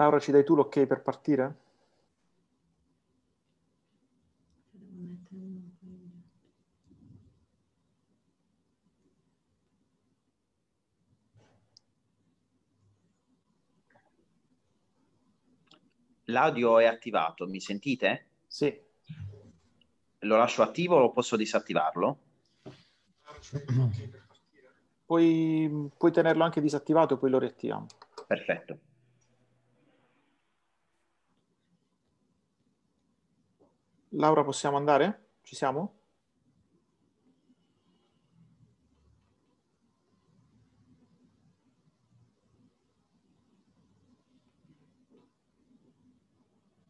Laura, ci dai tu l'ok per partire? L'audio è attivato, mi sentite? Sì. Lo lascio attivo o posso disattivarlo? Puoi, puoi tenerlo anche disattivato e poi lo riattiviamo. Perfetto. Laura, possiamo andare? Ci siamo?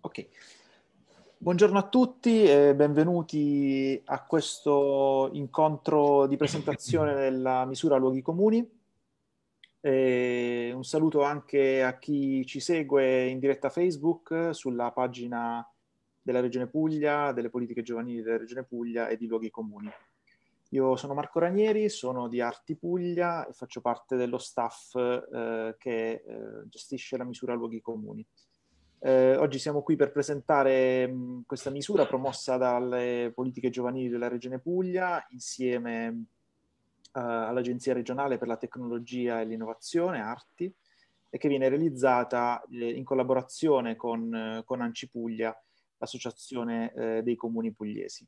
Ok. Buongiorno a tutti e benvenuti a questo incontro di presentazione della misura Luoghi Comuni. E un saluto anche a chi ci segue in diretta Facebook sulla pagina della Regione Puglia, delle politiche giovanili della Regione Puglia e di luoghi comuni. Io sono Marco Ranieri, sono di Arti Puglia e faccio parte dello staff eh, che eh, gestisce la misura luoghi comuni. Eh, oggi siamo qui per presentare mh, questa misura promossa dalle politiche giovanili della Regione Puglia insieme eh, all'Agenzia regionale per la tecnologia e l'innovazione, Arti, e che viene realizzata eh, in collaborazione con, eh, con Anci Puglia, l'Associazione eh, dei Comuni Pugliesi.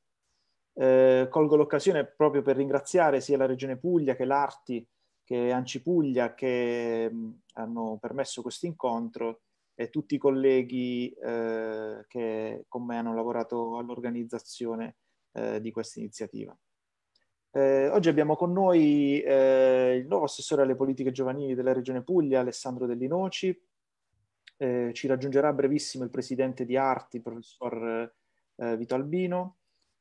Eh, colgo l'occasione proprio per ringraziare sia la Regione Puglia che l'Arti, che Ancipuglia, che mh, mm, hanno permesso questo incontro e tutti i colleghi eh, che con me hanno lavorato all'organizzazione eh, di questa iniziativa. Eh, oggi abbiamo con noi eh, il nuovo assessore alle politiche giovanili della Regione Puglia, Alessandro Dell'Inoci, eh, ci raggiungerà a brevissimo il presidente di Arti, il professor eh, Vito Albino,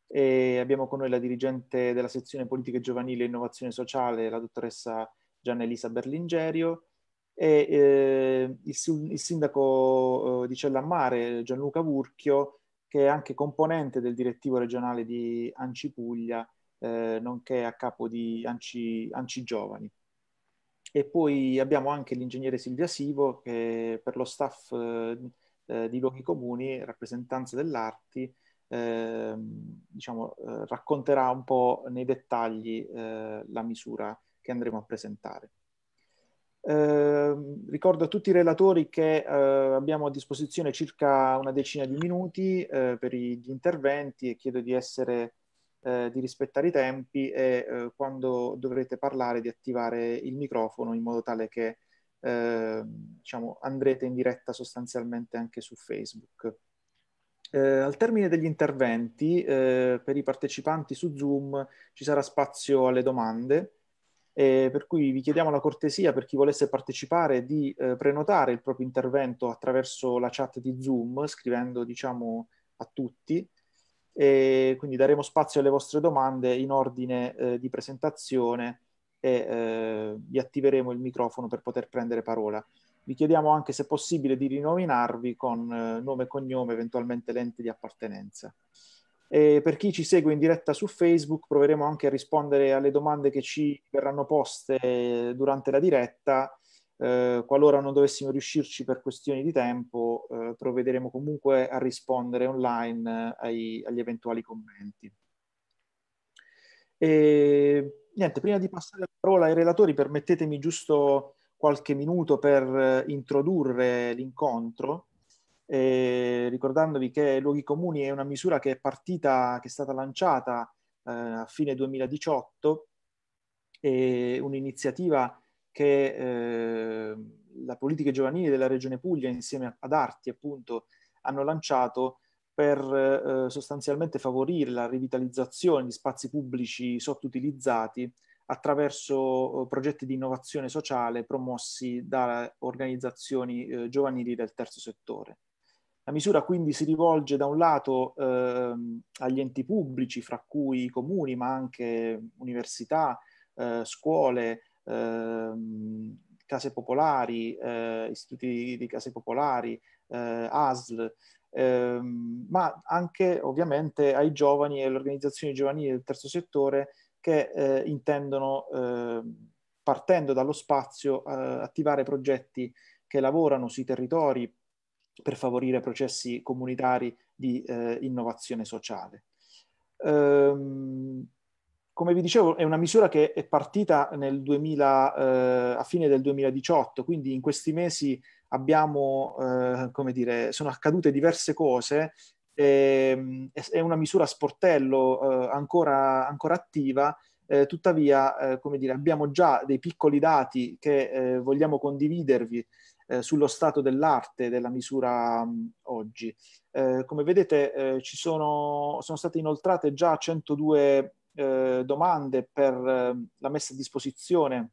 e abbiamo con noi la dirigente della sezione politiche giovanili e innovazione sociale, la dottoressa Gianna Elisa Berlingerio, e eh, il, il, sindaco eh, di Cellammare, Gianluca Burchio, che è anche componente del direttivo regionale di Anci Puglia, eh, nonché a capo di Anci, Anci Giovani e poi abbiamo anche l'ingegnere Silvia Sivo che per lo staff eh, eh di Luoghi Comuni, rappresentanza dell'Arti, eh, diciamo, eh, racconterà un po' nei dettagli eh, la misura che andremo a presentare. Ehm, ricordo a tutti i relatori che eh, abbiamo a disposizione circa una decina di minuti per gli interventi e chiedo di essere eh, di rispettare i tempi e eh, quando dovrete parlare di attivare il microfono in modo tale che eh, diciamo, andrete in diretta sostanzialmente anche su Facebook. Eh, al termine degli interventi, eh, per i partecipanti su Zoom ci sarà spazio alle domande, per cui vi chiediamo la cortesia per chi volesse partecipare di eh, prenotare il proprio intervento attraverso la chat di Zoom, scrivendo diciamo, a tutti, e quindi daremo spazio alle vostre domande in ordine eh, di presentazione e eh, vi attiveremo il microfono per poter prendere parola. Vi chiediamo anche se possibile di rinominarvi con eh, nome e cognome, eventualmente l'ente di appartenenza. E per chi ci segue in diretta su Facebook proveremo anche a rispondere alle domande che ci verranno poste eh, durante la diretta eh, qualora non dovessimo riuscirci per questioni di tempo, eh, provvederemo comunque a rispondere online ai, agli eventuali commenti. E, niente, prima di passare la parola ai relatori, permettetemi giusto qualche minuto per eh, introdurre l'incontro, eh, ricordandovi che Luoghi Comuni è una misura che è partita, che è stata lanciata eh, a fine 2018, è un'iniziativa che eh, la politica giovanile della Regione Puglia insieme ad Arti appunto hanno lanciato per eh, sostanzialmente favorire la rivitalizzazione di spazi pubblici sottoutilizzati attraverso eh, progetti di innovazione sociale promossi da organizzazioni eh, giovanili del terzo settore. La misura quindi si rivolge da un lato ehm, agli enti pubblici, fra cui i comuni, ma anche università, eh, scuole, Ehm, case popolari, eh, istituti di, di, case popolari, eh, ASL, ehm, ma anche ovviamente ai giovani e alle organizzazioni giovanili del terzo settore che eh, intendono, ehm, partendo dallo spazio, eh, attivare progetti che lavorano sui territori per favorire processi comunitari di eh, innovazione sociale. Ehm, come vi dicevo, è una misura che è partita 2000, eh, a fine del 2018, quindi in questi mesi abbiamo, eh, come dire, sono accadute diverse cose. E, ehm, è una misura sportello eh, ancora, ancora, attiva, eh, tuttavia, eh, come dire, abbiamo già dei piccoli dati che eh, vogliamo condividervi sullo stato dell'arte della misura mh, oggi. come vedete, sono, sono state inoltrate già 102 eh, domande per eh, la messa a disposizione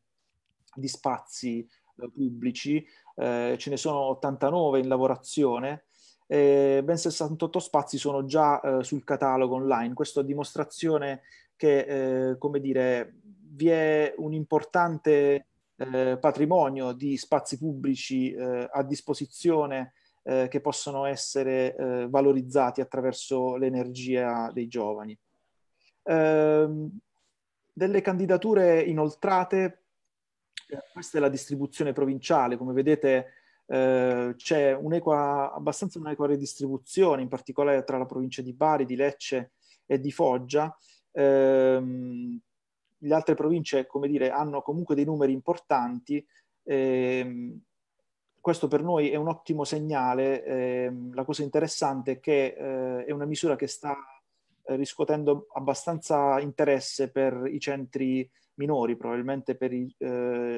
di spazi eh, pubblici, eh, ce ne sono 89 in lavorazione, ben 68 spazi sono già eh, sul catalogo online. Questo a dimostrazione che, come dire, vi è un importante eh, patrimonio di spazi pubblici eh, a disposizione eh, che possono essere valorizzati attraverso l'energia dei giovani. Ehm, delle candidature inoltrate, eh, questa è la distribuzione provinciale, come vedete eh, c'è un'equa, abbastanza un'equa redistribuzione, in particolare tra la provincia di Bari, di Lecce e di Foggia. Eh, le altre province, come dire, hanno comunque dei numeri importanti. Eh, questo per noi è un ottimo segnale. Ehm, la cosa interessante è che eh, è una misura che sta riscuotendo abbastanza interesse per i centri minori, probabilmente per i, eh,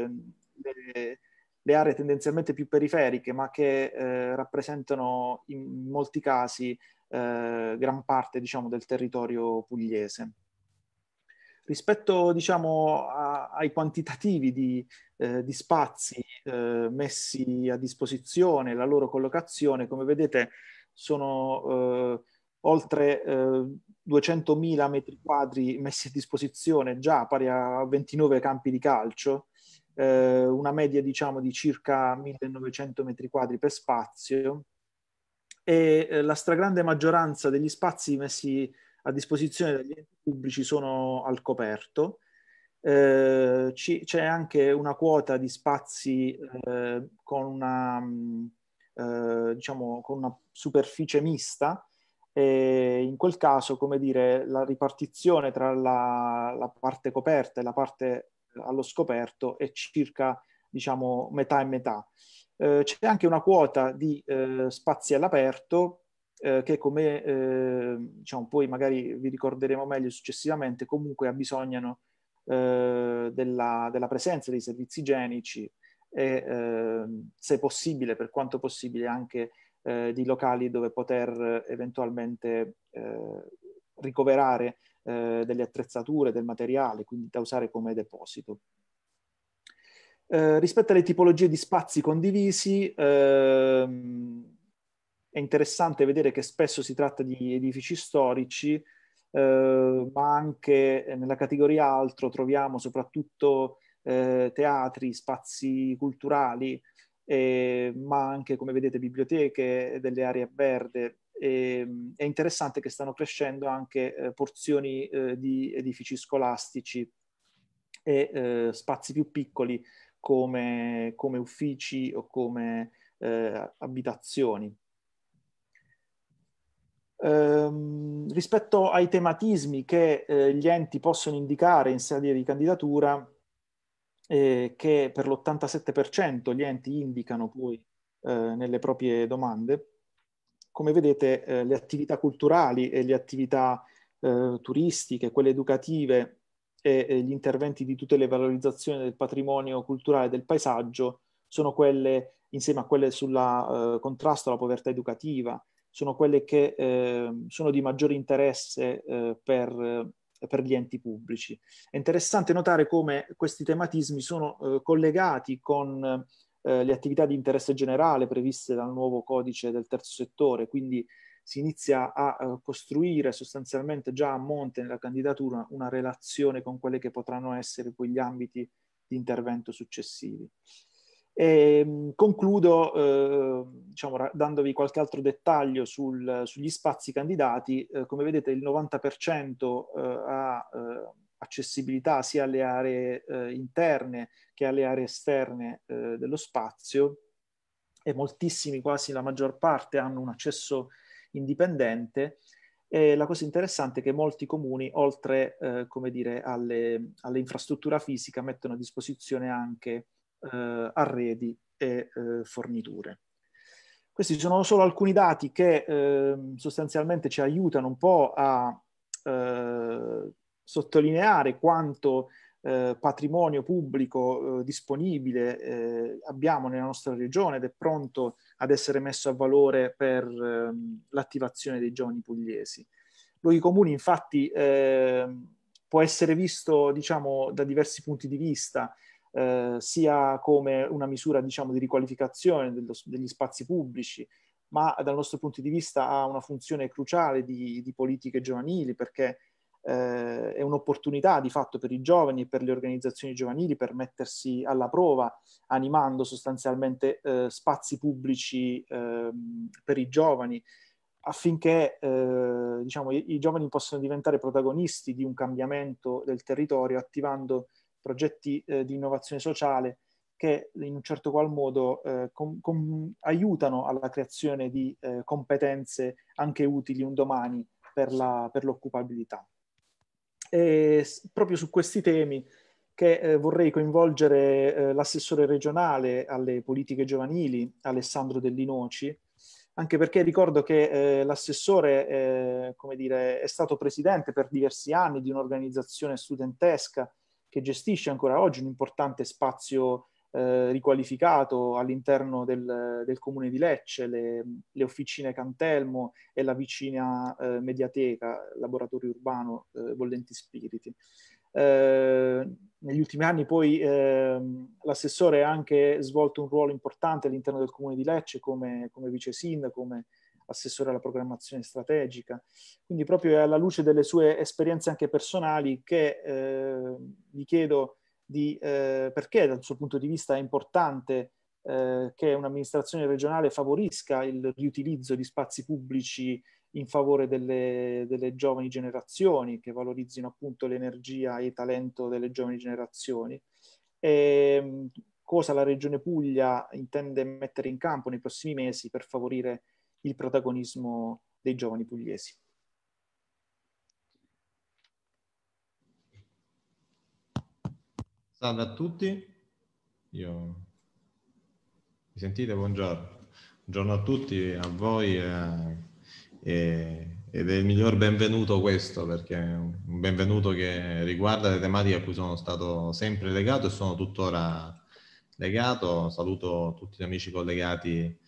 le, le, aree tendenzialmente più periferiche, ma che eh, rappresentano in molti casi eh, gran parte diciamo, del territorio pugliese. Rispetto diciamo, a, ai quantitativi di, eh, di spazi eh, messi a disposizione, la loro collocazione, come vedete sono eh, oltre eh, 200.000 metri quadri messi a disposizione, già pari a 29 campi di calcio, eh, una media diciamo di circa 1900 metri quadri per spazio e eh, la stragrande maggioranza degli spazi messi a disposizione dagli enti pubblici sono al coperto. Eh, ci, c'è anche una quota di spazi eh, con una, mm, eh, diciamo, con una superficie mista e in quel caso, come dire, la ripartizione tra la, la parte coperta e la parte allo scoperto è circa, diciamo, metà e metà. Eh, c'è anche una quota di eh, spazi all'aperto eh, che come eh, diciamo, poi magari vi ricorderemo meglio successivamente, comunque abbisognano eh, della, della, presenza dei servizi igienici e ehm, se possibile, per quanto possibile, anche eh, di locali dove poter eh, eventualmente eh, ricoverare eh, delle attrezzature, del materiale, quindi da usare come deposito. Eh, rispetto alle tipologie di spazi condivisi, ehm, è interessante vedere che spesso si tratta di edifici storici, eh, ma anche nella categoria altro troviamo soprattutto eh, teatri, spazi culturali, eh, ma anche, come vedete, biblioteche, eh, delle aree verde. Eh, è interessante che stanno crescendo anche eh, porzioni eh, di edifici scolastici e eh, spazi più piccoli come, come uffici o come abitazioni. Ehm, rispetto ai tematismi che gli enti possono indicare in sede di candidatura, eh, che per l'87% gli enti indicano poi eh, nelle proprie domande. Come vedete eh, le attività culturali e le attività eh, turistiche, quelle educative e, e gli interventi di tutela e valorizzazione del patrimonio culturale e del paesaggio sono quelle, insieme a quelle sul eh, contrasto alla povertà educativa, sono quelle che eh, sono di maggiore interesse per per gli enti pubblici. È interessante notare come questi tematismi sono eh, collegati con eh, le attività di interesse generale previste dal nuovo codice del terzo settore, quindi si inizia a eh, costruire sostanzialmente già a monte nella candidatura una relazione con quelli che potranno essere quegli ambiti di intervento successivi. E ehm, concludo eh, diciamo, dandovi qualche altro dettaglio sul, sugli spazi candidati. Eh, come vedete il 90% eh, ha eh, accessibilità sia alle aree eh, interne che alle aree esterne eh, dello spazio e moltissimi, quasi la maggior parte, hanno un accesso indipendente. E la cosa interessante è che molti comuni, oltre dire, alle, alle infrastruttura fisica, mettono a disposizione anche eh, arredi e eh, forniture. Questi sono solo alcuni dati che eh, sostanzialmente ci aiutano un po' a eh, sottolineare quanto eh, patrimonio pubblico eh, disponibile abbiamo nella nostra regione ed è pronto ad essere messo a valore per ehm, l'attivazione dei giovani pugliesi. Luoghi comuni infatti ehm, può essere visto diciamo, da diversi punti di vista eh, sia come una misura diciamo, di riqualificazione dello, degli spazi pubblici, ma dal nostro punto di vista ha una funzione cruciale di, di politiche giovanili perché eh, è un'opportunità di fatto per i giovani e per le organizzazioni giovanili per mettersi alla prova, animando sostanzialmente eh, spazi pubblici eh, per i giovani affinché eh, diciamo, i, i, giovani possano diventare protagonisti di un cambiamento del territorio attivando progetti eh, di innovazione sociale che in un certo qual modo eh, com, com, aiutano alla creazione di eh, competenze anche utili un domani per, la, per l'occupabilità. E proprio su questi temi che eh, vorrei coinvolgere eh, l'assessore regionale alle politiche giovanili, Alessandro Dell'Inoci, anche perché ricordo che eh, l'assessore eh, dire, è stato presidente per diversi anni di un'organizzazione studentesca che gestisce ancora oggi un importante spazio eh, riqualificato all'interno del, del, comune di Lecce, le, le, officine Cantelmo e la vicina eh, mediateca, laboratorio urbano eh, Bollenti Spiriti. Eh, negli ultimi anni poi ehm, l'assessore ha anche svolto un ruolo importante all'interno del comune di Lecce come, come vice sindaco, come assessore alla programmazione strategica. Quindi proprio alla luce delle sue esperienze anche personali che eh, vi chiedo di, eh, perché dal suo punto di vista è importante eh, che un'amministrazione regionale favorisca il riutilizzo di spazi pubblici in favore delle, delle giovani generazioni, che valorizzino appunto l'energia e il talento delle giovani generazioni. E, ehm, cosa la Regione Puglia intende mettere in campo nei prossimi mesi per favorire il protagonismo dei giovani pugliesi. Salve a tutti, Io... mi sentite? Buongiorno. Buongiorno a tutti, a voi eh, eh, ed è il miglior benvenuto questo perché è un benvenuto che riguarda le tematiche a cui sono stato sempre legato e sono tuttora legato. Saluto tutti gli amici collegati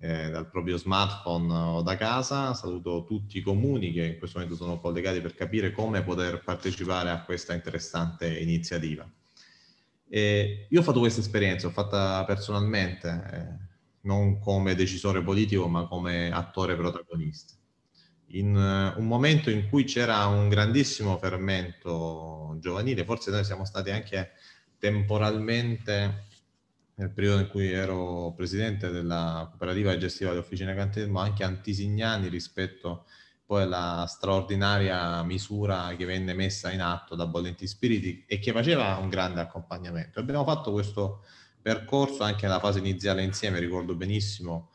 eh, dal proprio smartphone eh, o da casa. Saluto tutti i comuni che in questo momento sono collegati per capire come poter partecipare a questa interessante iniziativa. Eh, io ho fatto questa esperienza, l'ho fatta personalmente, eh, non come decisore politico, ma come attore protagonista. In eh, un momento in cui c'era un grandissimo fermento giovanile, forse noi siamo stati anche temporalmente nel periodo in cui ero presidente della cooperativa e gestiva le officine Cantelmo, anche antisignani rispetto poi alla straordinaria misura che venne messa in atto da Bollenti Spiriti e che faceva un grande accompagnamento. Abbiamo fatto questo percorso anche nella fase iniziale insieme, ricordo benissimo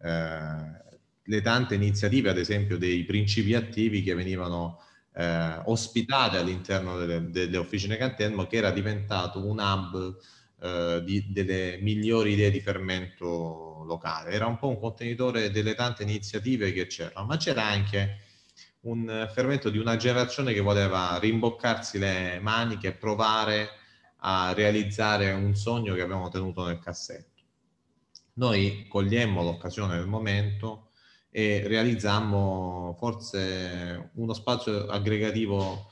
eh, le tante iniziative, ad esempio dei principi attivi che venivano eh, ospitate all'interno delle, delle officine Cantelmo, che era diventato un hub eh, di, delle migliori idee di fermento locale. Era un po' un contenitore delle tante iniziative che c'erano, ma c'era anche un fermento di una generazione che voleva rimboccarsi le maniche e provare a realizzare un sogno che avevamo tenuto nel cassetto. Noi cogliemmo l'occasione del momento e realizzammo forse uno spazio aggregativo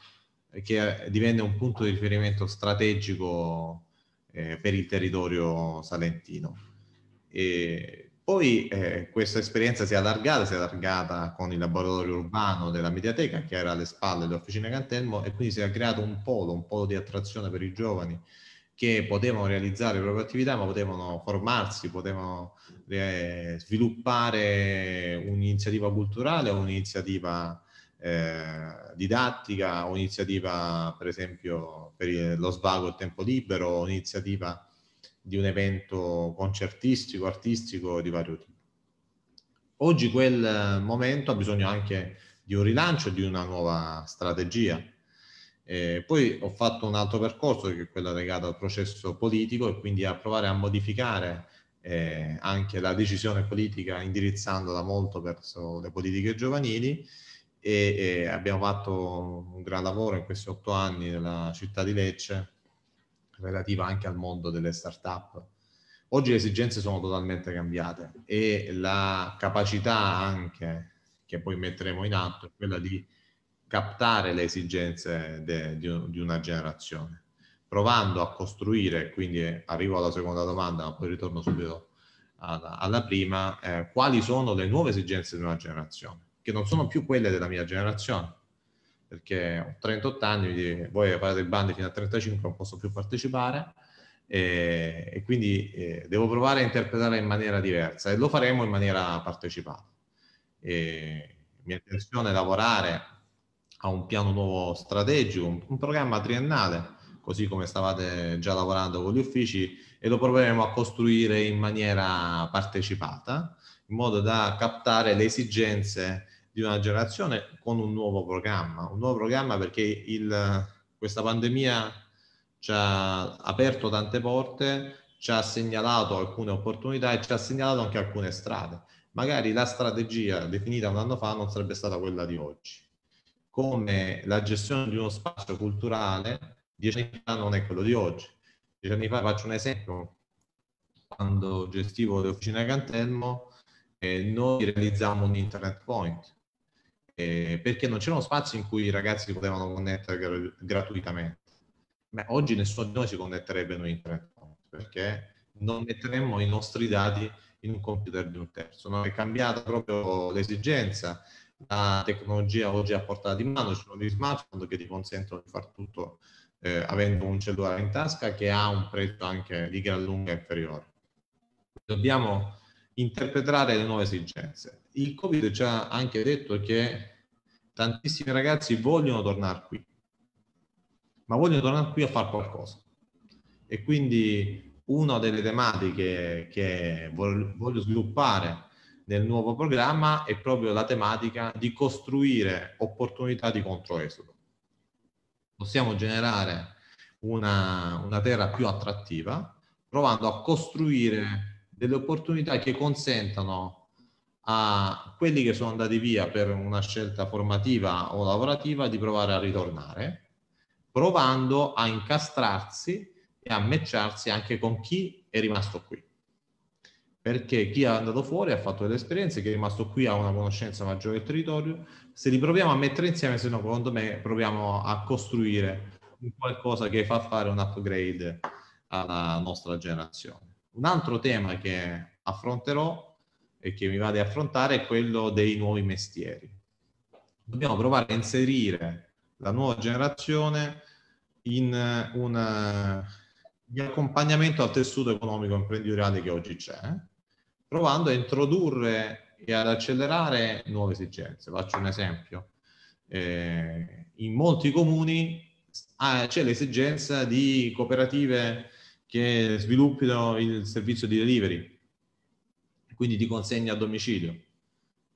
che divenne un punto di riferimento strategico eh, per il territorio salentino. E poi eh, questa esperienza si è allargata, si è allargata con il laboratorio urbano della Mediateca che era alle spalle dell'Officina Cantelmo e quindi si è creato un polo, un polo di attrazione per i giovani che potevano realizzare le proprie attività ma potevano formarsi, potevano eh, sviluppare un'iniziativa culturale o un'iniziativa eh, didattica o iniziativa per esempio per lo svago e tempo libero o iniziativa di un evento concertistico, artistico di vario tipo. Oggi quel momento ha bisogno anche di un rilancio, di una nuova strategia. Eh, poi ho fatto un altro percorso che è quello legato al processo politico e quindi a provare a modificare eh, anche la decisione politica indirizzandola molto verso le politiche giovanili e, e abbiamo fatto un gran lavoro in questi otto anni nella città di Lecce relativa anche al mondo delle start-up. Oggi le esigenze sono totalmente cambiate e la capacità anche che poi metteremo in atto è quella di captare le esigenze de, di, di, una generazione, provando a costruire, quindi arrivo alla seconda domanda, ma poi ritorno subito alla, alla prima, eh, quali sono le nuove esigenze di una generazione che non sono più quelle della mia generazione, perché ho 38 anni, quindi voi fate il bando fino a 35, non posso più partecipare e, e quindi eh, devo provare a interpretare in maniera diversa e lo faremo in maniera partecipata. E, mia intenzione è lavorare a un piano nuovo strategico, un, un programma triennale, così come stavate già lavorando con gli uffici, e lo proveremo a costruire in maniera partecipata, in modo da captare le esigenze di una generazione con un nuovo programma, un nuovo programma perché il, questa pandemia ci ha aperto tante porte, ci ha segnalato alcune opportunità e ci ha segnalato anche alcune strade. Magari la strategia definita un anno fa non sarebbe stata quella di oggi. Come la gestione di uno spazio culturale dieci anni fa non è quello di oggi. Dieci anni fa faccio un esempio, quando gestivo le officine a Cantelmo, eh, noi realizziamo un internet point eh, perché non c'erano spazi in cui i ragazzi si potevano connettere gr- gratuitamente. Ma oggi nessuno di noi si connetterebbe in internet perché non metteremmo i nostri dati in un computer di un terzo. No? È cambiata proprio l'esigenza, la tecnologia oggi è a portata di mano, ci sono gli smartphone che ti consentono di fare tutto eh, avendo un cellulare in tasca che ha un prezzo anche di gran lunga inferiore. Dobbiamo interpretare le nuove esigenze. Il Covid ci ha anche detto che tantissimi ragazzi vogliono tornare qui, ma vogliono tornare qui a fare qualcosa. E quindi una delle tematiche che voglio sviluppare nel nuovo programma è proprio la tematica di costruire opportunità di controesodo. Possiamo generare una, una terra più attrattiva provando a costruire delle opportunità che consentano a quelli che sono andati via per una scelta formativa o lavorativa di provare a ritornare, provando a incastrarsi e a matcharsi anche con chi è rimasto qui. Perché chi è andato fuori ha fatto delle esperienze, chi è rimasto qui ha una conoscenza maggiore del territorio. Se li proviamo a mettere insieme, se no, secondo me, proviamo a costruire qualcosa che fa fare un upgrade alla nostra generazione. Un altro tema che affronterò e che mi va di affrontare è quello dei nuovi mestieri. Dobbiamo provare a inserire la nuova generazione in eh, un eh, accompagnamento al tessuto economico imprenditoriale che oggi c'è, provando a introdurre e ad accelerare nuove esigenze. Faccio un esempio. Eh, in molti comuni ah, c'è l'esigenza di cooperative che sviluppino il servizio di delivery, quindi di consegna a domicilio.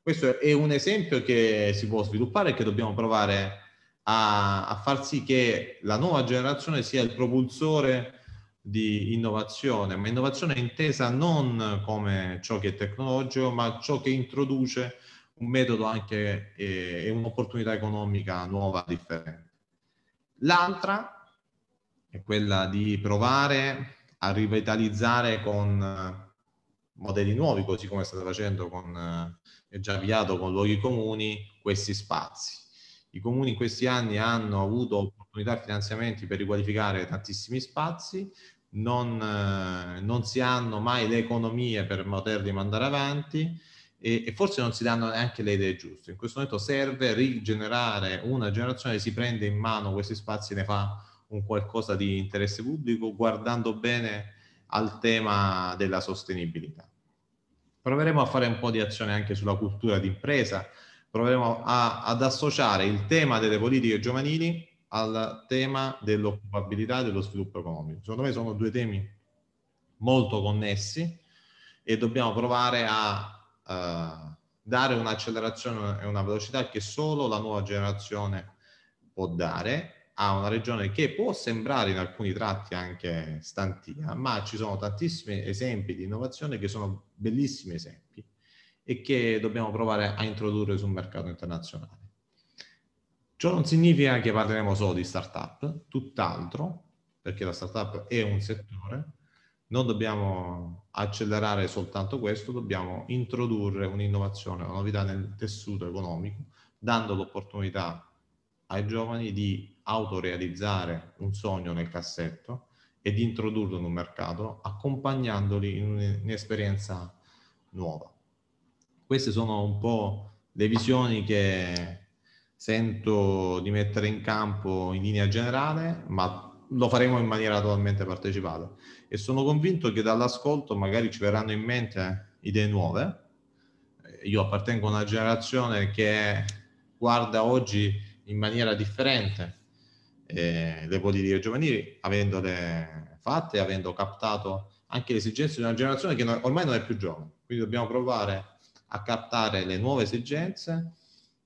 Questo è un esempio che si può sviluppare e che dobbiamo provare a, a far sì che la nuova generazione sia il propulsore di innovazione, ma innovazione intesa non come ciò che è tecnologico, ma ciò che introduce un metodo anche eh, e eh, un'opportunità economica nuova, differente. L'altra è quella di provare a rivitalizzare con modelli nuovi, così come state facendo con, eh, è già avviato con luoghi comuni, questi spazi. I comuni in questi anni hanno avuto opportunità e finanziamenti per riqualificare tantissimi spazi, non, eh, non, si hanno mai le economie per poterli mandare avanti e, e, forse non si danno neanche le idee giuste. In questo momento serve rigenerare una generazione che si prende in mano questi spazi e ne fa un qualcosa di interesse pubblico guardando bene al tema della sostenibilità. Proveremo a fare un po' di azione anche sulla cultura d'impresa, proveremo a, ad associare il tema delle politiche giovanili al tema dell'occupabilità e dello sviluppo economico. Secondo me sono due temi molto connessi e dobbiamo provare a eh, dare un'accelerazione e una velocità che solo la nuova generazione può dare a una regione che può sembrare in alcuni tratti anche stantia, ma ci sono tantissimi esempi di innovazione che sono bellissimi esempi e che dobbiamo provare a introdurre sul mercato internazionale. Ciò non significa che parleremo solo di startup, tutt'altro, perché la startup è un settore, non dobbiamo accelerare soltanto questo, dobbiamo introdurre un'innovazione, una novità nel tessuto economico, dando l'opportunità ai giovani di autorealizzare un sogno nel cassetto e di introdurlo in un mercato accompagnandoli in un'esperienza nuova. Queste sono un po' le visioni che sento di mettere in campo in linea generale, ma lo faremo in maniera totalmente partecipata e sono convinto che dall'ascolto magari ci verranno in mente eh, idee nuove. Io appartengo a una generazione che guarda oggi in maniera differente eh, le politiche giovanili, avendole fatte, avendo captato anche le esigenze di una generazione che ormai non è più giovane. Quindi dobbiamo provare a captare le nuove esigenze,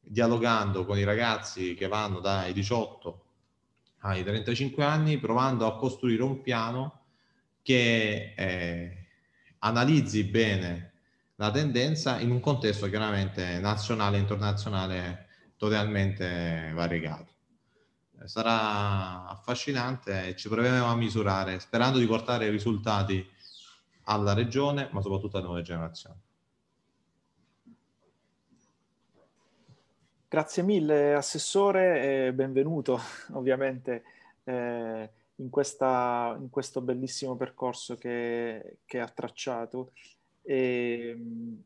dialogando con i ragazzi che vanno dai 18 ai 35 anni, provando a costruire un piano che eh, analizzi bene la tendenza in un contesto chiaramente nazionale e internazionale totalmente variegato sarà affascinante e ci proveremo a misurare, sperando di portare risultati alla regione, ma soprattutto alle nuove generazioni. Grazie mille Assessore e benvenuto ovviamente eh, in, questa, in, questo bellissimo percorso che, che ha tracciato. E, ehm,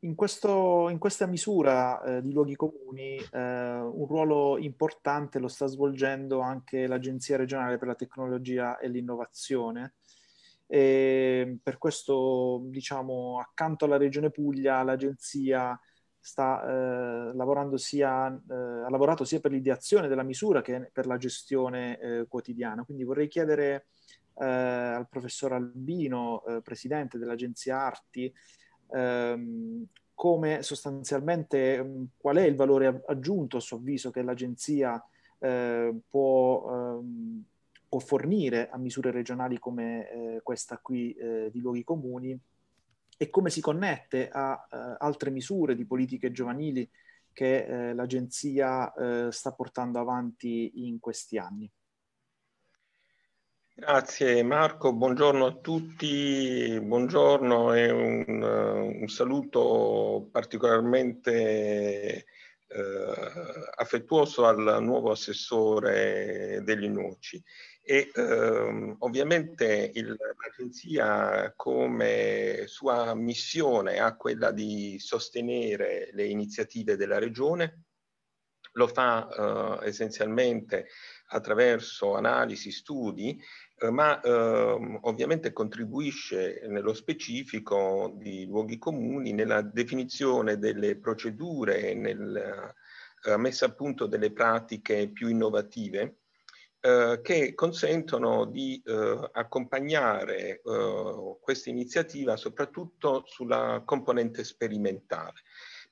in, questo, in, questa misura eh, di luoghi comuni eh, un ruolo importante lo sta svolgendo anche l'Agenzia regionale per la tecnologia e l'innovazione. E per questo, diciamo, accanto alla Regione Puglia, l'Agenzia sta eh, lavorando sia, eh, ha lavorato sia per l'ideazione della misura che per la gestione eh, quotidiana. Quindi vorrei chiedere eh, al professor Albino, presidente dell'Agenzia Arti, ehm, come sostanzialmente ehm, qual è il valore aggiunto a suo avviso che l'agenzia eh, può, ehm, può, fornire a misure regionali come eh, questa qui eh, di luoghi comuni e come si connette a eh, altre misure di politiche giovanili che eh, l'agenzia eh, sta portando avanti in questi anni. Grazie Marco, buongiorno a tutti, buongiorno e un, eh, un saluto particolarmente eh, affettuoso al nuovo assessore degli noci e ehm, ovviamente l'agenzia come sua missione ha quella di sostenere le iniziative della regione, lo fa eh, essenzialmente attraverso analisi, studi eh, ma ehm, ovviamente contribuisce nello specifico di luoghi comuni nella definizione delle procedure, nella eh, messa a punto delle pratiche più innovative eh, che consentono di eh, accompagnare eh, questa iniziativa soprattutto sulla componente sperimentale,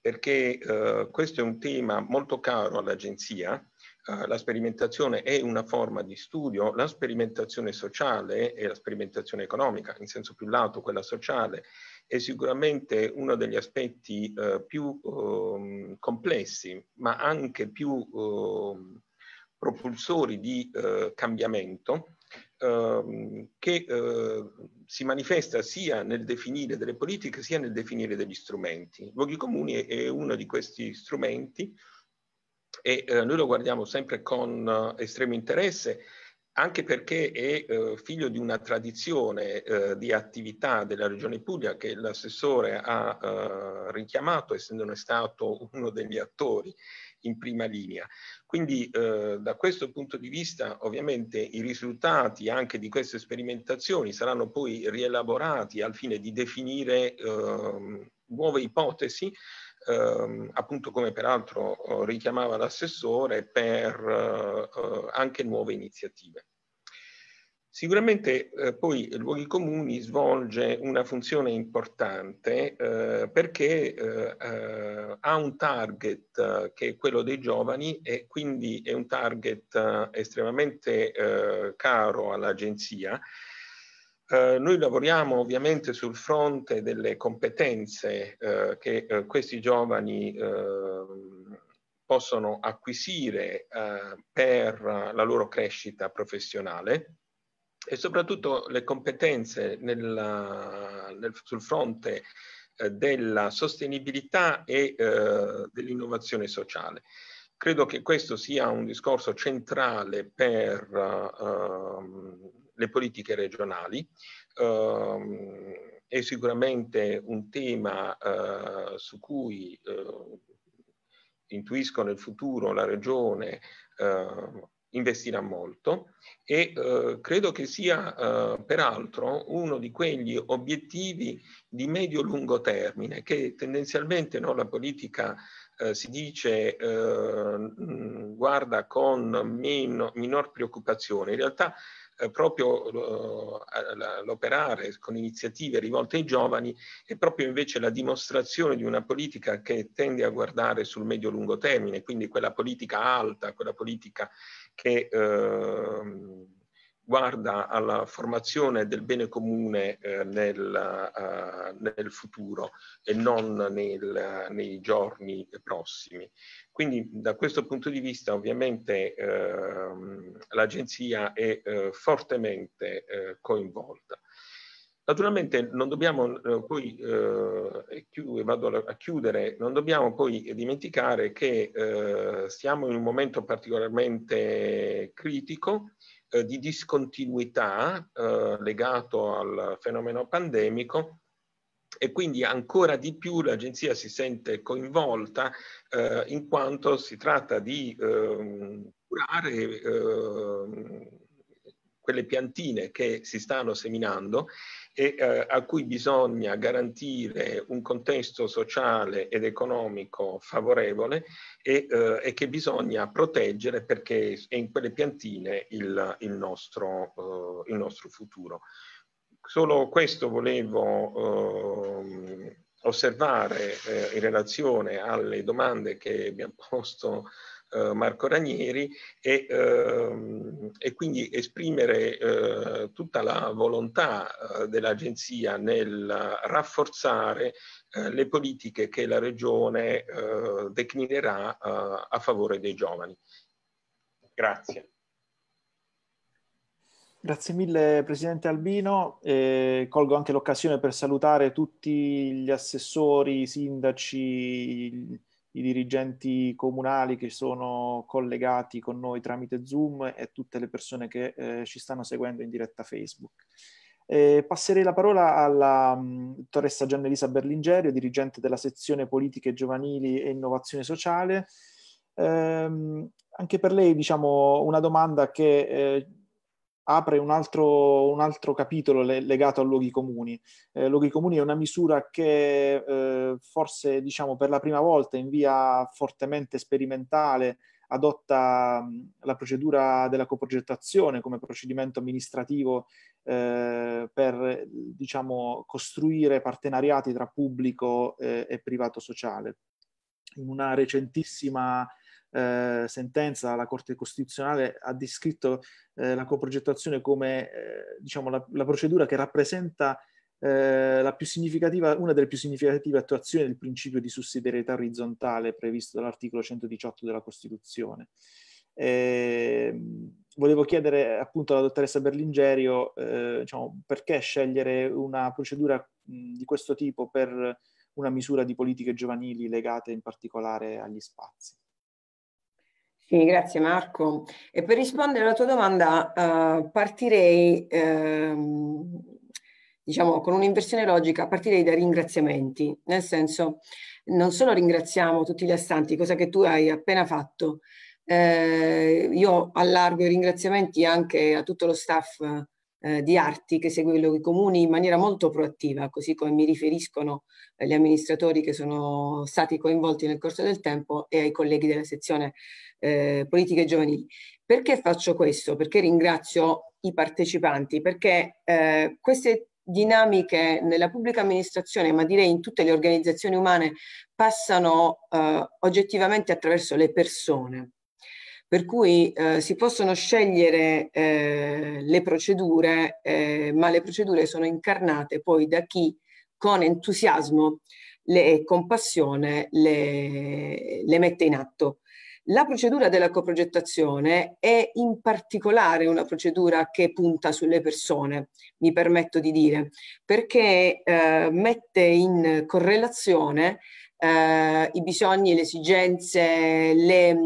perché eh, questo è un tema molto caro all'agenzia eh, la sperimentazione è una forma di studio, la sperimentazione sociale e la sperimentazione economica, in senso più lato quella sociale, è sicuramente uno degli aspetti uh, più uh, complessi, ma anche più ehm, propulsori di eh, cambiamento ehm, che si manifesta sia nel definire delle politiche sia nel definire degli strumenti. Luoghi comuni è uno di questi strumenti e eh, noi lo guardiamo sempre con eh, estremo interesse anche perché è eh, figlio di una tradizione eh, di attività della Regione Puglia che l'assessore ha eh, richiamato, essendone stato uno degli attori in prima linea. Quindi eh, da questo punto di vista ovviamente i risultati anche di queste sperimentazioni saranno poi rielaborati al fine di definire ehm, nuove ipotesi ehm, appunto come peraltro eh, richiamava l'assessore, per eh, eh, anche nuove iniziative. Sicuramente eh, poi Luoghi Comuni svolge una funzione importante eh, perché eh, eh, ha un target che è quello dei giovani e quindi è un target estremamente caro all'agenzia eh, noi lavoriamo ovviamente sul fronte delle competenze eh, che eh, questi giovani ehm, possono acquisire eh, per la loro crescita professionale e soprattutto le competenze nella, nel, sul fronte eh, della sostenibilità e dell'innovazione sociale. Credo che questo sia un discorso centrale per ehm, le politiche regionali. Eh, è sicuramente un tema eh, su cui eh, intuisco nel futuro la regione ehm, investirà molto e eh, credo che sia eh, peraltro uno di quegli obiettivi di medio-lungo termine che tendenzialmente no, la politica eh, si dice eh, guarda con meno, minor preoccupazione. In realtà eh, proprio eh, l'operare con iniziative rivolte ai giovani è proprio invece la dimostrazione di una politica che tende a guardare sul medio-lungo termine, quindi quella politica alta, quella politica che ehm, guarda alla formazione del bene comune eh, nel, uh, nel, futuro e non nel, nei giorni prossimi. Quindi da questo punto di vista ovviamente uh, l'agenzia è eh, fortemente eh, coinvolta. Naturalmente non dobbiamo poi, e vado a chiudere, non dobbiamo poi dimenticare che siamo in un momento particolarmente critico, eh, di discontinuità eh, legato al fenomeno pandemico e quindi ancora di più l'agenzia si sente coinvolta eh, in quanto si tratta di ehm, curare ehm, quelle piantine che si stanno seminando e eh, a cui bisogna garantire un contesto sociale ed economico favorevole e, eh, e che bisogna proteggere perché è in quelle piantine il, il, nostro, eh, il nostro, futuro. Solo questo volevo ehm, osservare eh, in relazione alle domande che abbiamo posto eh, Marco Ranieri e, ehm, e quindi esprimere eh, tutta la volontà eh, dell'agenzia nel rafforzare eh, le politiche che la regione eh, declinerà a favore dei giovani. Grazie. Grazie mille Presidente Albino, eh, colgo anche l'occasione per salutare tutti gli assessori, i sindaci, i dirigenti comunali che sono collegati con noi tramite Zoom e tutte le persone che eh, ci stanno seguendo in diretta Facebook. Eh, passerei la parola alla dottoressa mm, Giannelisa Berlingerio, dirigente della sezione politiche giovanili e innovazione sociale. Eh, anche per lei, diciamo, una domanda che eh, apre un altro, un altro capitolo le, legato a luoghi comuni. Eh, luoghi comuni è una misura che eh, forse diciamo per la prima volta in via fortemente sperimentale adotta la procedura della coprogettazione come procedimento amministrativo eh, per diciamo, costruire partenariati tra pubblico eh, e privato sociale. In una recentissima eh, sentenza la Corte Costituzionale ha descritto eh, la coprogettazione come eh, diciamo, la, la, procedura che rappresenta eh, una delle più significative attuazioni del principio di sussidiarietà orizzontale previsto dall'articolo 118 della Costituzione. Eh, volevo chiedere appunto alla dottoressa Berlingerio eh, diciamo, perché scegliere una procedura mh, di questo tipo per una misura di politiche giovanili legate in particolare agli spazi. Sì, grazie Marco. E per rispondere alla tua domanda eh, partirei, ehm, diciamo, con un'inversione logica, partirei dai ringraziamenti, nel senso non solo ringraziamo tutti gli astanti, cosa che tu hai appena fatto, eh, io allargo i ringraziamenti anche a tutto lo staff eh, di arti che segue i comuni in maniera molto proattiva, così come mi riferiscono eh, gli amministratori che sono stati coinvolti nel corso del tempo e ai colleghi della sezione eh, politiche giovanili. Perché faccio questo? Perché ringrazio i partecipanti, perché eh, queste dinamiche nella pubblica amministrazione, ma direi in tutte le organizzazioni umane, passano eh, oggettivamente attraverso le persone per cui eh, si possono scegliere eh, le procedure, eh, ma le procedure sono incarnate poi da chi con entusiasmo e con passione le, le mette in atto. La procedura della coprogettazione è in particolare una procedura che punta sulle persone, mi permetto di dire, perché eh, mette in correlazione eh, i bisogni, le esigenze, le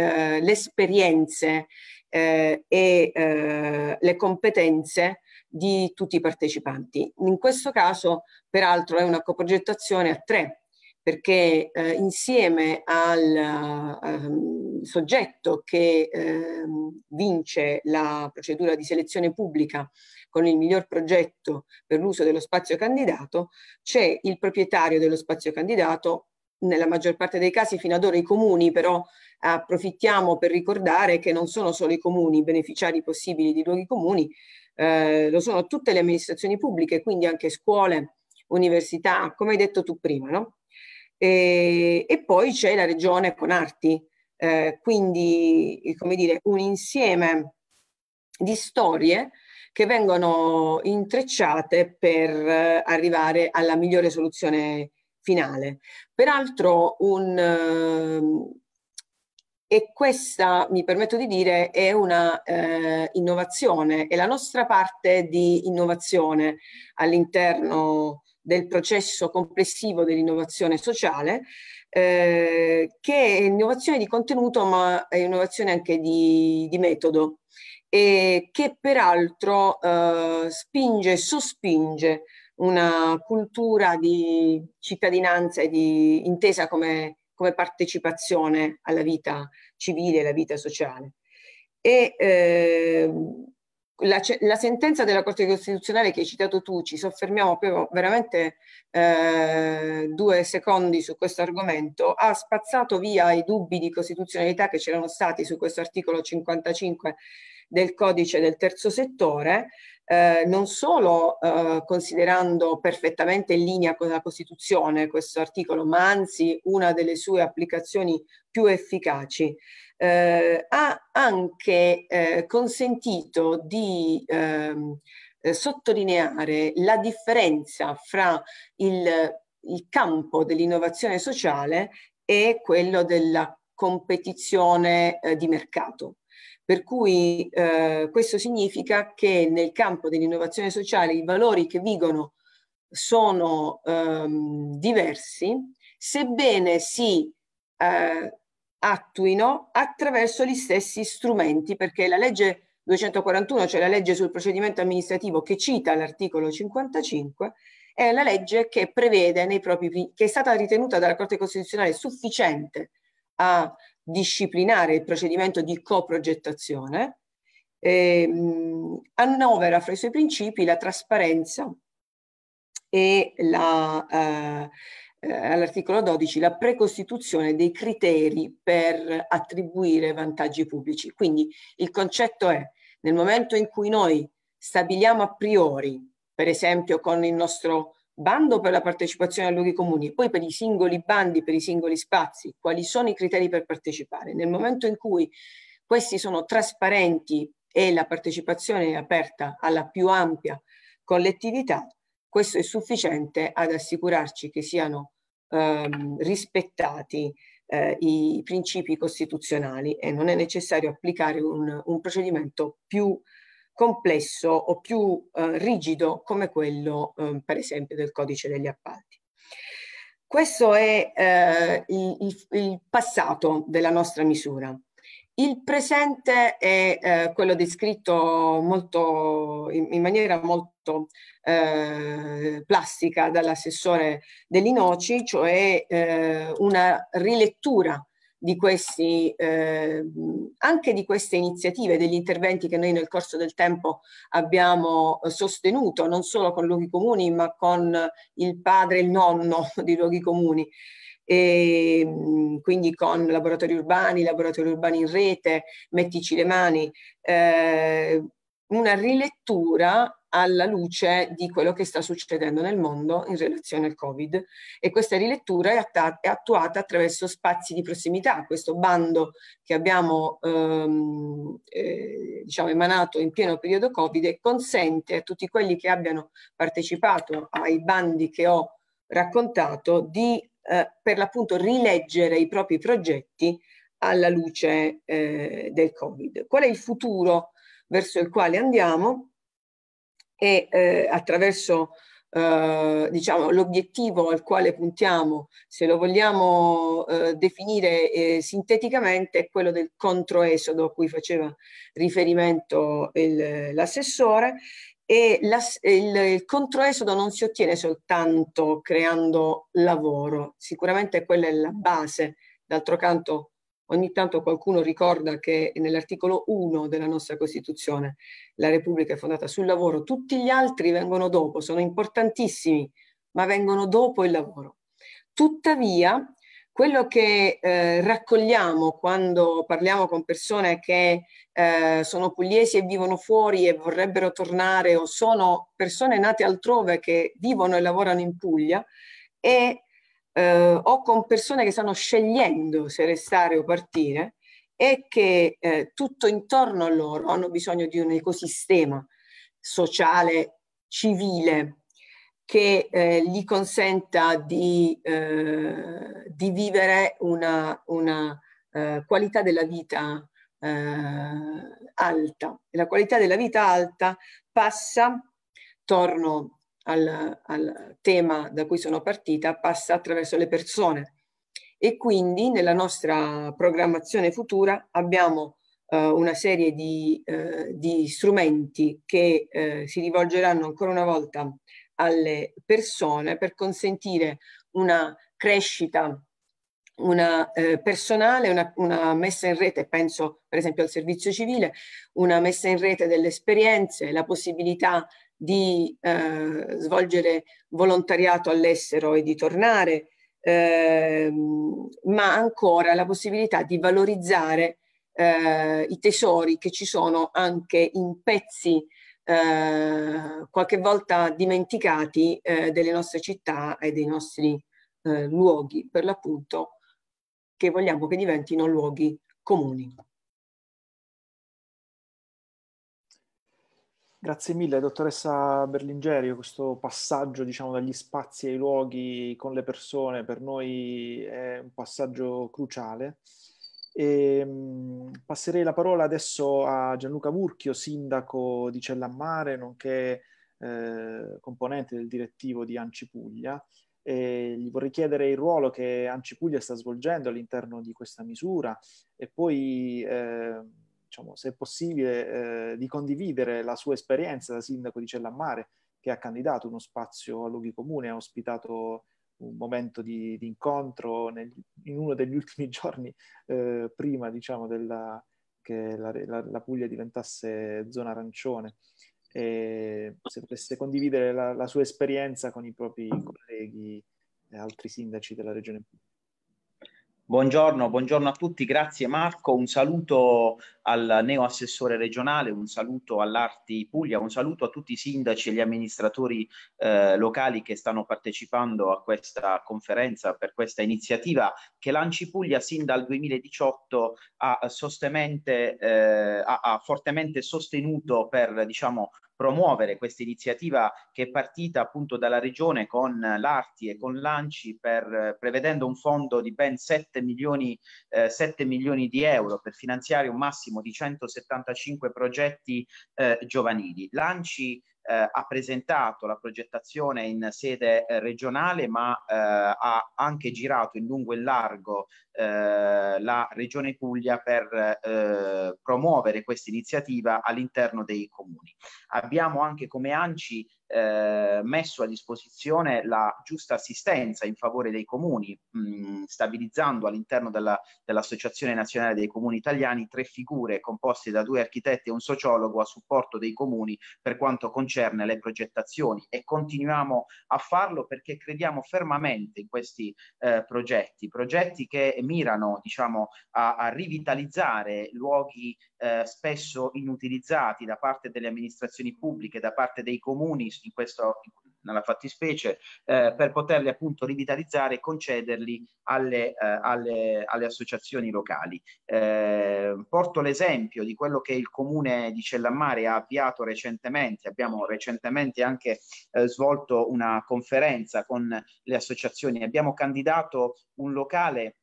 eh, le esperienze eh, e eh, le competenze di tutti i partecipanti. In questo caso, peraltro, è una coprogettazione a tre, perché eh, insieme al ehm, soggetto che ehm, vince la procedura di selezione pubblica con il miglior progetto per l'uso dello spazio candidato, c'è il proprietario dello spazio candidato nella maggior parte dei casi fino ad ora i comuni, però approfittiamo per ricordare che non sono solo i comuni beneficiari possibili di luoghi comuni, eh, lo sono tutte le amministrazioni pubbliche, quindi anche scuole, università, come hai detto tu prima, no? E, e poi c'è la regione con arti, eh, quindi eh, come dire, un insieme di storie che vengono intrecciate per eh, arrivare alla migliore soluzione finale. Peraltro un, ehm, e questa, mi permetto di dire, è una eh, innovazione, è la nostra parte di innovazione all'interno del processo complessivo dell'innovazione sociale, eh, che è innovazione di contenuto ma è innovazione anche di, di metodo e che peraltro eh, spinge, sospinge una cultura di cittadinanza e di intesa come, come partecipazione alla vita civile, alla vita sociale. E eh, la, la, sentenza della Corte Costituzionale che hai citato tu, ci soffermiamo proprio veramente eh, due secondi su questo argomento, ha spazzato via i dubbi di costituzionalità che c'erano stati su questo articolo 55 del codice del terzo settore, eh, non solo eh, considerando perfettamente in linea con la Costituzione questo articolo, ma anzi una delle sue applicazioni più efficaci, eh, ha anche eh, consentito di ehm, eh, sottolineare la differenza fra il, il campo dell'innovazione sociale e quello della competizione eh, di mercato. Per cui eh, questo significa che nel campo dell'innovazione sociale i valori che vigono sono ehm, diversi, sebbene si eh, attuino attraverso gli stessi strumenti, perché la legge 241, cioè la legge sul procedimento amministrativo che cita l'articolo 55, è la legge che prevede nei propri, che è stata ritenuta dalla Corte Costituzionale sufficiente a disciplinare il procedimento di coprogettazione, ehm, annovera fra i suoi principi la trasparenza e eh, eh, all'articolo 12 la precostituzione dei criteri per attribuire vantaggi pubblici. Quindi il concetto è nel momento in cui noi stabiliamo a priori, per esempio con il nostro bando per la partecipazione a luoghi comuni, poi per i singoli bandi, per i singoli spazi, quali sono i criteri per partecipare. Nel momento in cui questi sono trasparenti e la partecipazione è aperta alla più ampia collettività, questo è sufficiente ad assicurarci che siano ehm, rispettati eh, i principi costituzionali e non è necessario applicare un, un procedimento più complesso o più eh, rigido come quello eh, per esempio del codice degli appalti. Questo è eh, il, il, passato della nostra misura. Il presente è eh, quello descritto molto, in, in, maniera molto eh, plastica dall'assessore dell'Inoci, cioè eh, una rilettura di questi, eh, anche di queste iniziative, degli interventi che noi nel corso del tempo abbiamo eh, sostenuto, non solo con luoghi comuni, ma con il padre e il nonno di luoghi comuni. E, ehm, quindi con laboratori urbani, laboratori urbani in rete, mettici le mani, eh, una rilettura alla luce di quello che sta succedendo nel mondo in relazione al Covid e questa rilettura è, è attuata attraverso spazi di prossimità. Questo bando che abbiamo ehm, eh, diciamo emanato in pieno periodo Covid consente a tutti quelli che abbiano partecipato ai bandi che ho raccontato di eh, per l'appunto rileggere i propri progetti alla luce eh, del Covid. Qual è il futuro verso il quale andiamo? e eh, attraverso eh, diciamo, l'obiettivo al quale puntiamo, se lo vogliamo eh, definire eh, sinteticamente, è quello del controesodo a cui faceva riferimento il, l'assessore. E la, il, il controesodo non si ottiene soltanto creando lavoro, sicuramente quella è la base. D'altro canto ogni tanto qualcuno ricorda che nell'articolo 1 della nostra Costituzione la Repubblica è fondata sul lavoro, tutti gli altri vengono dopo, sono importantissimi, ma vengono dopo il lavoro. Tuttavia, quello che eh, raccogliamo quando parliamo con persone che eh, sono pugliesi e vivono fuori e vorrebbero tornare o sono persone nate altrove che vivono e lavorano in Puglia è eh, o con persone che stanno scegliendo se restare o partire e che eh, tutto intorno a loro hanno bisogno di un ecosistema sociale, civile, che eh, gli consenta di, eh, di vivere una, una eh, qualità della vita eh, alta. E la qualità della vita alta passa, torno al, al tema da cui sono partita passa attraverso le persone e quindi nella nostra programmazione futura abbiamo eh, una serie di, eh, di strumenti che eh, si rivolgeranno ancora una volta alle persone per consentire una crescita una, eh, personale, una, una, messa in rete, penso per esempio al servizio civile, una messa in rete delle esperienze, la possibilità di eh, svolgere volontariato all'estero e di tornare, ehm, ma ancora la possibilità di valorizzare eh, i tesori che ci sono anche in pezzi eh, qualche volta dimenticati eh, delle nostre città e dei nostri eh, luoghi, per l'appunto, che vogliamo che diventino luoghi comuni. Grazie mille, dottoressa Berlingerio. Questo passaggio diciamo, dagli spazi ai luoghi con le persone per noi è un passaggio cruciale. E, ehm, passerei la parola adesso a Gianluca Murchio, sindaco di Cellammare, nonché eh, componente del direttivo di Anci Puglia. E gli vorrei chiedere il ruolo che Anci Puglia sta svolgendo all'interno di questa misura e poi. Eh, diciamo, se possibile, eh, di condividere la sua esperienza da sindaco di Cellammare, che ha candidato uno spazio a luoghi comuni, ha ospitato un momento di, di incontro nel, in uno degli ultimi giorni eh, prima diciamo, della, che la, la, la, Puglia diventasse zona arancione. E se potesse condividere la, la sua esperienza con i propri colleghi e altri sindaci della regione Puglia. Buongiorno, buongiorno, a tutti, grazie Marco, un saluto al neo assessore regionale, un saluto all'Arti Puglia, un saluto a tutti i sindaci e gli amministratori eh, locali che stanno partecipando a questa conferenza per questa iniziativa che l'Anci Puglia sin dal 2018 ha, eh, ha, fortemente sostenuto per diciamo, promuovere questa iniziativa che è partita appunto dalla regione con l'Arti e con l'Anci per, eh, prevedendo un fondo di ben 7 milioni, eh, 7 milioni di euro per finanziare un massimo di 175 progetti eh, giovanili. L'Anci eh, ha presentato la progettazione in sede eh, regionale ma eh, ha anche girato in lungo e largo eh, la regione Puglia per eh, promuovere questa iniziativa all'interno dei comuni. Abbiamo anche come ANCI eh, messo a disposizione la giusta assistenza in favore dei comuni, mh, mm, stabilizzando all'interno della, dell'Associazione Nazionale dei Comuni Italiani tre figure composte da due architetti e un sociologo a supporto dei comuni per quanto concerne le progettazioni e continuiamo a farlo perché crediamo fermamente in questi eh, progetti, progetti che mirano diciamo, a, a rivitalizzare luoghi eh, spesso inutilizzati da parte delle amministrazioni pubbliche, da parte dei comuni, in questo, nella fattispecie, eh, per poterli appunto rivitalizzare e concederli alle, eh, alle, alle associazioni locali. Eh, porto l'esempio di quello che il comune di Cellammare ha avviato recentemente, abbiamo recentemente anche eh, svolto una conferenza con le associazioni, abbiamo candidato un locale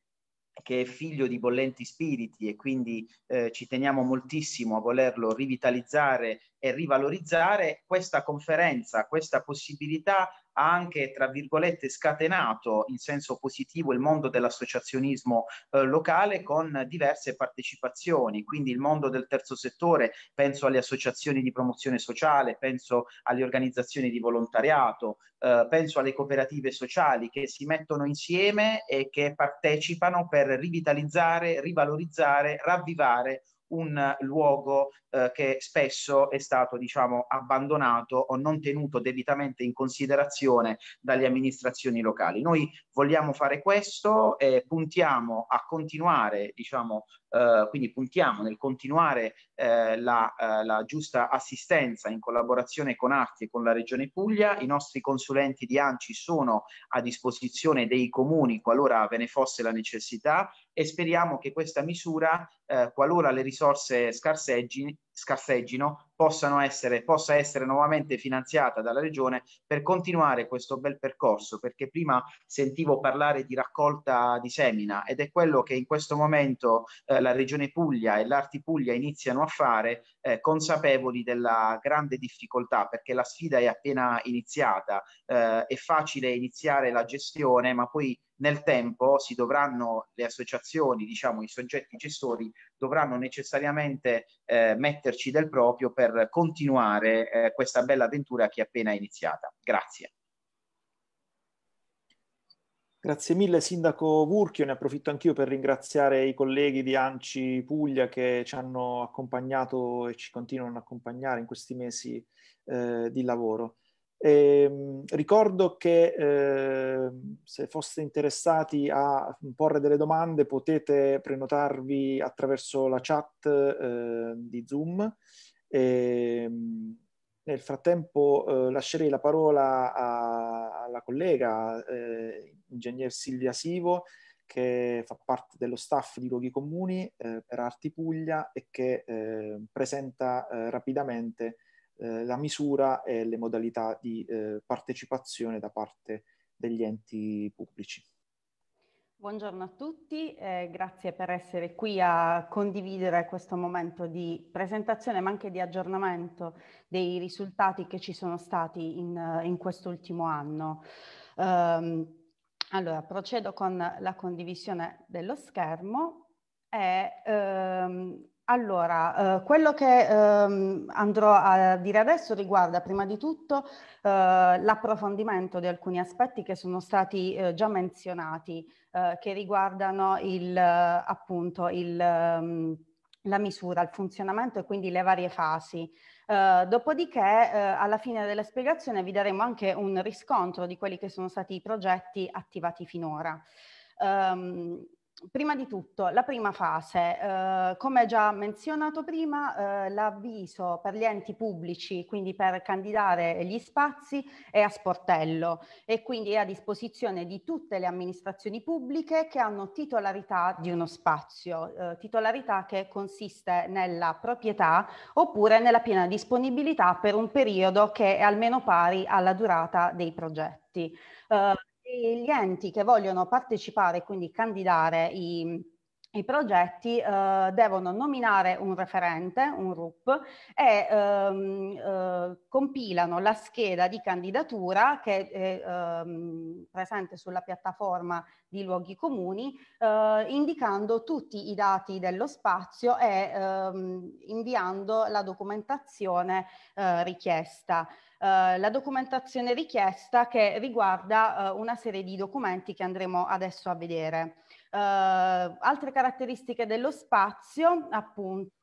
che è figlio di bollenti spiriti e quindi eh, ci teniamo moltissimo a volerlo rivitalizzare e rivalorizzare, questa conferenza, questa possibilità ha anche, tra virgolette, scatenato in senso positivo il mondo dell'associazionismo eh, locale con diverse partecipazioni, quindi il mondo del terzo settore, penso alle associazioni di promozione sociale, penso alle organizzazioni di volontariato, eh, penso alle cooperative sociali che si mettono insieme e che partecipano per rivitalizzare, rivalorizzare, ravvivare un eh, luogo eh, che spesso è stato diciamo, abbandonato o non tenuto debitamente in considerazione dalle amministrazioni locali. Noi vogliamo fare questo e puntiamo a continuare, diciamo, eh, quindi puntiamo nel continuare eh, la, eh, la giusta assistenza in collaborazione con Arti e con la Regione Puglia. I nostri consulenti di ANCI sono a disposizione dei comuni qualora ve ne fosse la necessità e speriamo che questa misura, eh, qualora le risorse scarseggi, scarseggino essere, possa essere nuovamente finanziata dalla Regione per continuare questo bel percorso, perché prima sentivo parlare di raccolta di semina ed è quello che in questo momento eh, la Regione Puglia e l'Arti Puglia iniziano a fare, eh, consapevoli della grande difficoltà, perché la sfida è appena iniziata, eh, è facile iniziare la gestione, ma poi nel tempo si dovranno le associazioni, diciamo i soggetti gestori, dovranno necessariamente eh, metterci del proprio per per continuare eh, questa bella avventura che è appena iniziata. Grazie. Grazie mille Sindaco Vurchio, ne approfitto anch'io per ringraziare i colleghi di Anci Puglia che ci hanno accompagnato e ci continuano a accompagnare in questi mesi eh, di lavoro. E, ehm, ricordo che eh, se foste interessati a porre delle domande potete prenotarvi attraverso la chat eh, di Zoom e, ehm, nel frattempo eh, lascerei la parola a, alla collega eh, ingegner Silvia Sivo che fa parte dello staff di Luoghi Comuni eh, per Arti Puglia e che ehm, presenta eh, rapidamente eh, la misura e le modalità di eh, partecipazione da parte degli enti pubblici. Buongiorno a tutti, eh, grazie per essere qui a condividere questo momento di presentazione ma anche di aggiornamento dei risultati che ci sono stati in, in quest'ultimo anno. Um, allora, procedo con la condivisione dello schermo e um, allora, eh, quello che ehm, andrò a dire adesso riguarda prima di tutto eh, l'approfondimento di alcuni aspetti che sono stati eh, già menzionati, eh, che riguardano il, eh, appunto il, ehm, la misura, il funzionamento e quindi le varie fasi. Uh, dopodiché, uh, alla fine della spiegazione, vi daremo anche un riscontro di quelli che sono stati i progetti attivati finora. Um, prima di tutto, la prima fase, eh, come già menzionato prima, eh, l'avviso per gli enti pubblici, quindi per candidare gli spazi, è a sportello e quindi è a disposizione di tutte le amministrazioni pubbliche che hanno titolarità di uno spazio, eh, titolarità che consiste nella proprietà oppure nella piena disponibilità per un periodo che è almeno pari alla durata dei progetti. Uh, gli enti che vogliono partecipare, quindi candidare i i progetti eh, devono nominare un referente, un RUP, e ehm, eh, compilano la scheda di candidatura che è ehm, presente sulla piattaforma di luoghi comuni, eh, indicando tutti i dati dello spazio e ehm, inviando la documentazione eh, richiesta. Uh, la documentazione richiesta che riguarda uh, una serie di documenti che andremo adesso a vedere. Eh, altre caratteristiche dello spazio, appunto,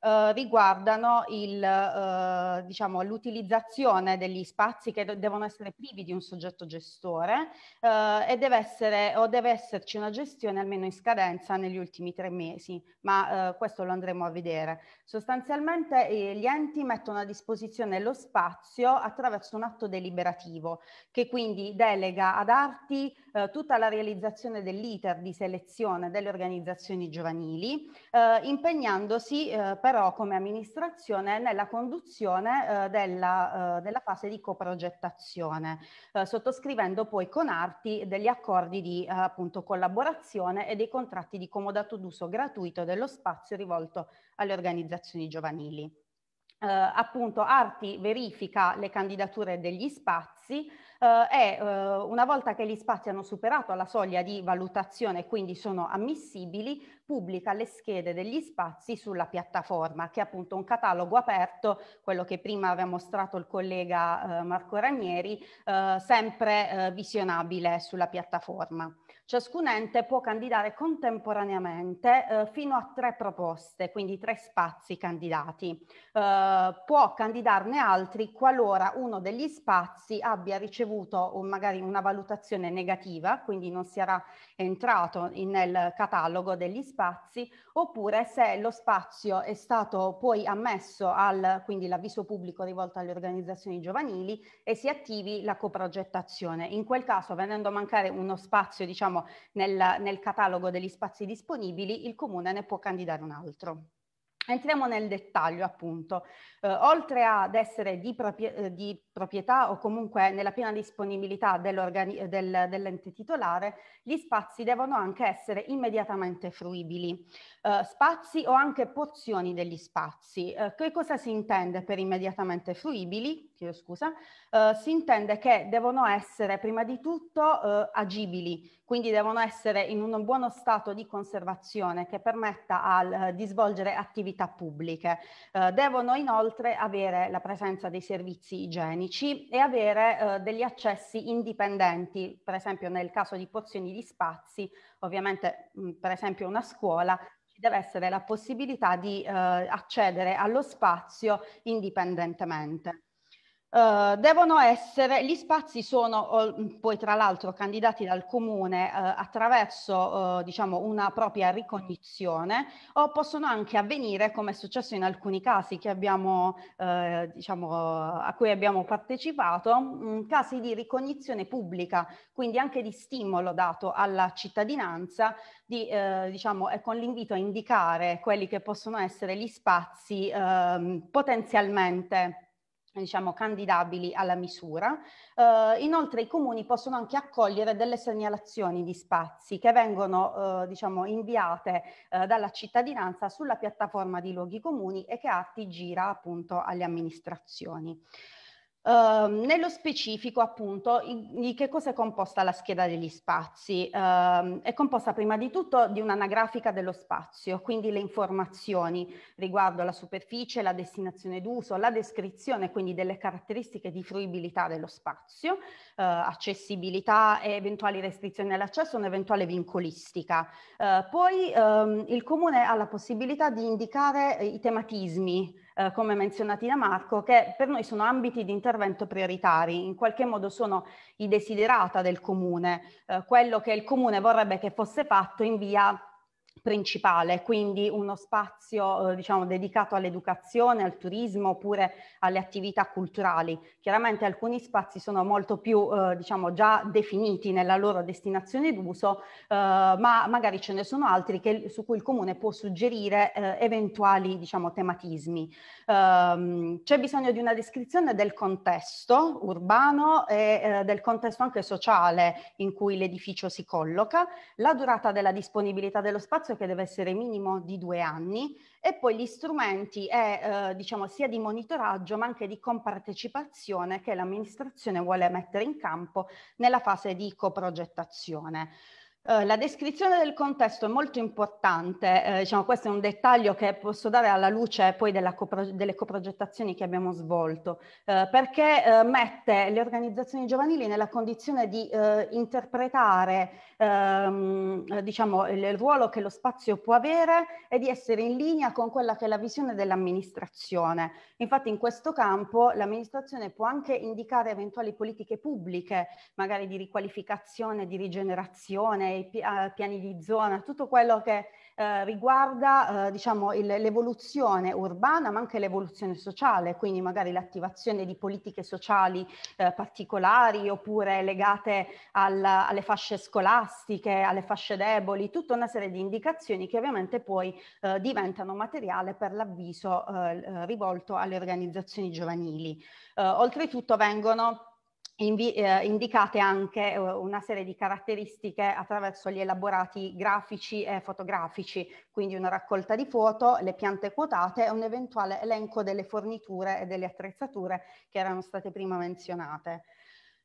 eh, riguardano il, eh, diciamo, l'utilizzazione degli spazi che devono essere privi di un soggetto gestore eh, e deve essere o deve esserci una gestione almeno in scadenza negli ultimi tre mesi, ma eh, questo lo andremo a vedere. Sostanzialmente eh, gli enti mettono a disposizione lo spazio attraverso un atto deliberativo che quindi delega ad arti tutta la realizzazione dell'iter di selezione delle organizzazioni giovanili, impegnandosi per però come amministrazione nella conduzione eh, della, eh, della, fase di coprogettazione, eh, sottoscrivendo poi con Arti degli accordi di eh, appunto, collaborazione e dei contratti di comodato d'uso gratuito dello spazio rivolto alle organizzazioni giovanili. Eh, appunto Arti verifica le candidature degli spazi, eh, è eh, una volta che gli spazi hanno superato la soglia di valutazione e quindi sono ammissibili, pubblica le schede degli spazi sulla piattaforma, che è appunto un catalogo aperto, quello che prima aveva mostrato il collega eh, Marco Ranieri, eh, sempre eh, visionabile sulla piattaforma. Ciascun ente può candidare contemporaneamente eh, fino a tre proposte, quindi tre spazi candidati. Eh, può candidarne altri qualora uno degli spazi abbia ricevuto un, magari una valutazione negativa, quindi non sarà entrato in, nel catalogo degli spazi, oppure se lo spazio è stato poi ammesso al, quindi l'avviso pubblico rivolto alle organizzazioni giovanili e si attivi la coprogettazione. In quel caso, venendo a mancare uno spazio, diciamo, diciamo, nel, nel catalogo degli spazi disponibili, il comune ne può candidare un altro. Entriamo nel dettaglio appunto, eh, oltre ad essere di, proprie, eh, di, proprietà o comunque nella piena disponibilità dell'ente del, dell titolare, gli spazi devono anche essere immediatamente fruibili, eh, spazi o anche porzioni degli spazi. Eh, che cosa si intende per immediatamente fruibili? Chiedo scusa, eh, si intende che devono essere prima di tutto eh, agibili, quindi devono essere in un buono stato di conservazione che permetta al, eh, di svolgere attività pubbliche. Eh, devono inoltre avere la presenza dei servizi igienici e avere eh, degli accessi indipendenti, per esempio nel caso di porzioni di spazi, ovviamente mh, per esempio una scuola, deve essere la possibilità di eh, accedere allo spazio indipendentemente. Uh, devono essere, gli spazi sono uh, poi tra l'altro candidati dal comune uh, attraverso eh, diciamo una propria ricognizione o possono anche avvenire come è successo in alcuni casi abbiamo, diciamo, a cui abbiamo partecipato, mh, casi di ricognizione pubblica, quindi anche di stimolo dato alla cittadinanza di, diciamo, e con l'invito a indicare quelli che possono essere gli spazi ehm, potenzialmente diciamo, candidabili alla misura. Eh, inoltre i comuni possono anche accogliere delle segnalazioni di spazi che vengono eh, diciamo, inviate eh, dalla cittadinanza sulla piattaforma di luoghi comuni e che atti gira appunto alle amministrazioni. Uh, nello specifico, appunto, di che cosa è composta la scheda degli spazi? Uh, è composta prima di tutto di un'anagrafica dello spazio, quindi le informazioni riguardo la superficie, la destinazione d'uso, la descrizione quindi delle caratteristiche di fruibilità dello spazio, uh, accessibilità e eventuali restrizioni all'accesso, un'eventuale vincolistica. Eh, poi um, il comune ha la possibilità di indicare i tematismi eh, come menzionati da Marco, che per noi sono ambiti di intervento prioritari, in qualche modo sono i desiderata del comune, eh, quello che il comune vorrebbe che fosse fatto in via principale, quindi uno spazio eh, diciamo, dedicato all'educazione, al turismo oppure alle attività culturali. Chiaramente alcuni spazi sono molto più eh, diciamo, già definiti nella loro destinazione d'uso, eh, ma magari ce ne sono altri che, su cui il comune può suggerire eh, eventuali diciamo, tematismi. Ehm, c'è bisogno di una descrizione del contesto urbano e eh, del contesto anche sociale in cui l'edificio si colloca, la durata della disponibilità dello spazio che deve essere minimo di due anni e poi gli strumenti è, eh, diciamo, sia di monitoraggio ma anche di compartecipazione che l'amministrazione vuole mettere in campo nella fase di coprogettazione. Eh, la descrizione del contesto è molto importante, eh, diciamo, questo è un dettaglio che posso dare alla luce poi copro delle coprogettazioni che abbiamo svolto, eh, perché eh, mette le organizzazioni giovanili nella condizione di eh, interpretare ehm, diciamo, il ruolo che lo spazio può avere e di essere in linea con quella che è la visione dell'amministrazione. Infatti in questo campo l'amministrazione può anche indicare eventuali politiche pubbliche, magari di riqualificazione, di rigenerazione, i ai eh, piani di zona, tutto quello che eh, riguarda eh, diciamo, l'evoluzione urbana ma anche l'evoluzione sociale, quindi magari l'attivazione di politiche sociali eh, particolari oppure legate al, alle fasce scolastiche, alle fasce deboli, tutta una serie di indicazioni che ovviamente poi eh, diventano materiale per l'avviso eh, rivolto alle organizzazioni giovanili. oltretutto vengono Invi eh, indicate anche eh, una serie di caratteristiche attraverso gli elaborati grafici e fotografici, quindi una raccolta di foto, le piante quotate e un eventuale elenco delle forniture e delle attrezzature che erano state prima menzionate.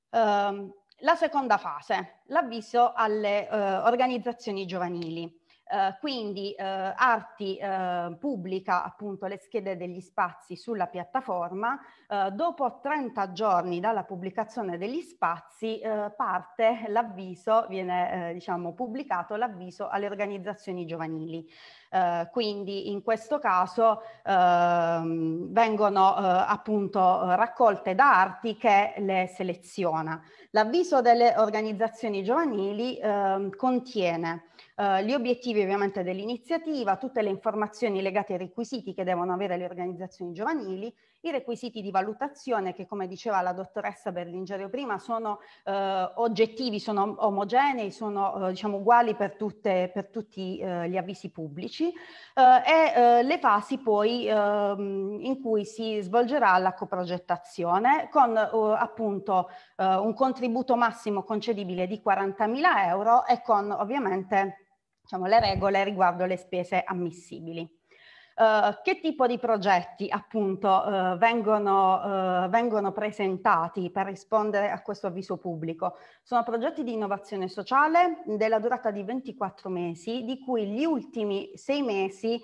Um, la seconda fase, l'avviso alle eh, organizzazioni giovanili. Eh, quindi eh, Arti eh, pubblica appunto le schede degli spazi sulla piattaforma, eh, dopo 30 giorni dalla pubblicazione degli spazi eh, parte l'avviso, viene diciamo pubblicato l'avviso alle organizzazioni giovanili. Eh, quindi in questo caso ehm, vengono eh, appunto eh, raccolte da Arti che le seleziona. L'avviso delle organizzazioni giovanili ehm, contiene eh, gli obiettivi ovviamente dell'iniziativa, tutte le informazioni legate ai requisiti che devono avere le organizzazioni giovanili i requisiti di valutazione che come diceva la dottoressa Berlingerio prima sono eh, oggettivi, sono omogenei, sono eh, diciamo uguali per, tutte, per tutti eh, gli avvisi pubblici eh, e eh, le fasi poi ehm, in cui si svolgerà la coprogettazione con eh, appunto un contributo massimo concedibile di 40.000 euro e con ovviamente diciamo, le regole riguardo le spese ammissibili. Eh, che tipo di progetti appunto uh, vengono, uh, vengono, presentati per rispondere a questo avviso pubblico? Sono progetti di innovazione sociale della durata di 24 mesi, di cui gli ultimi 6 mesi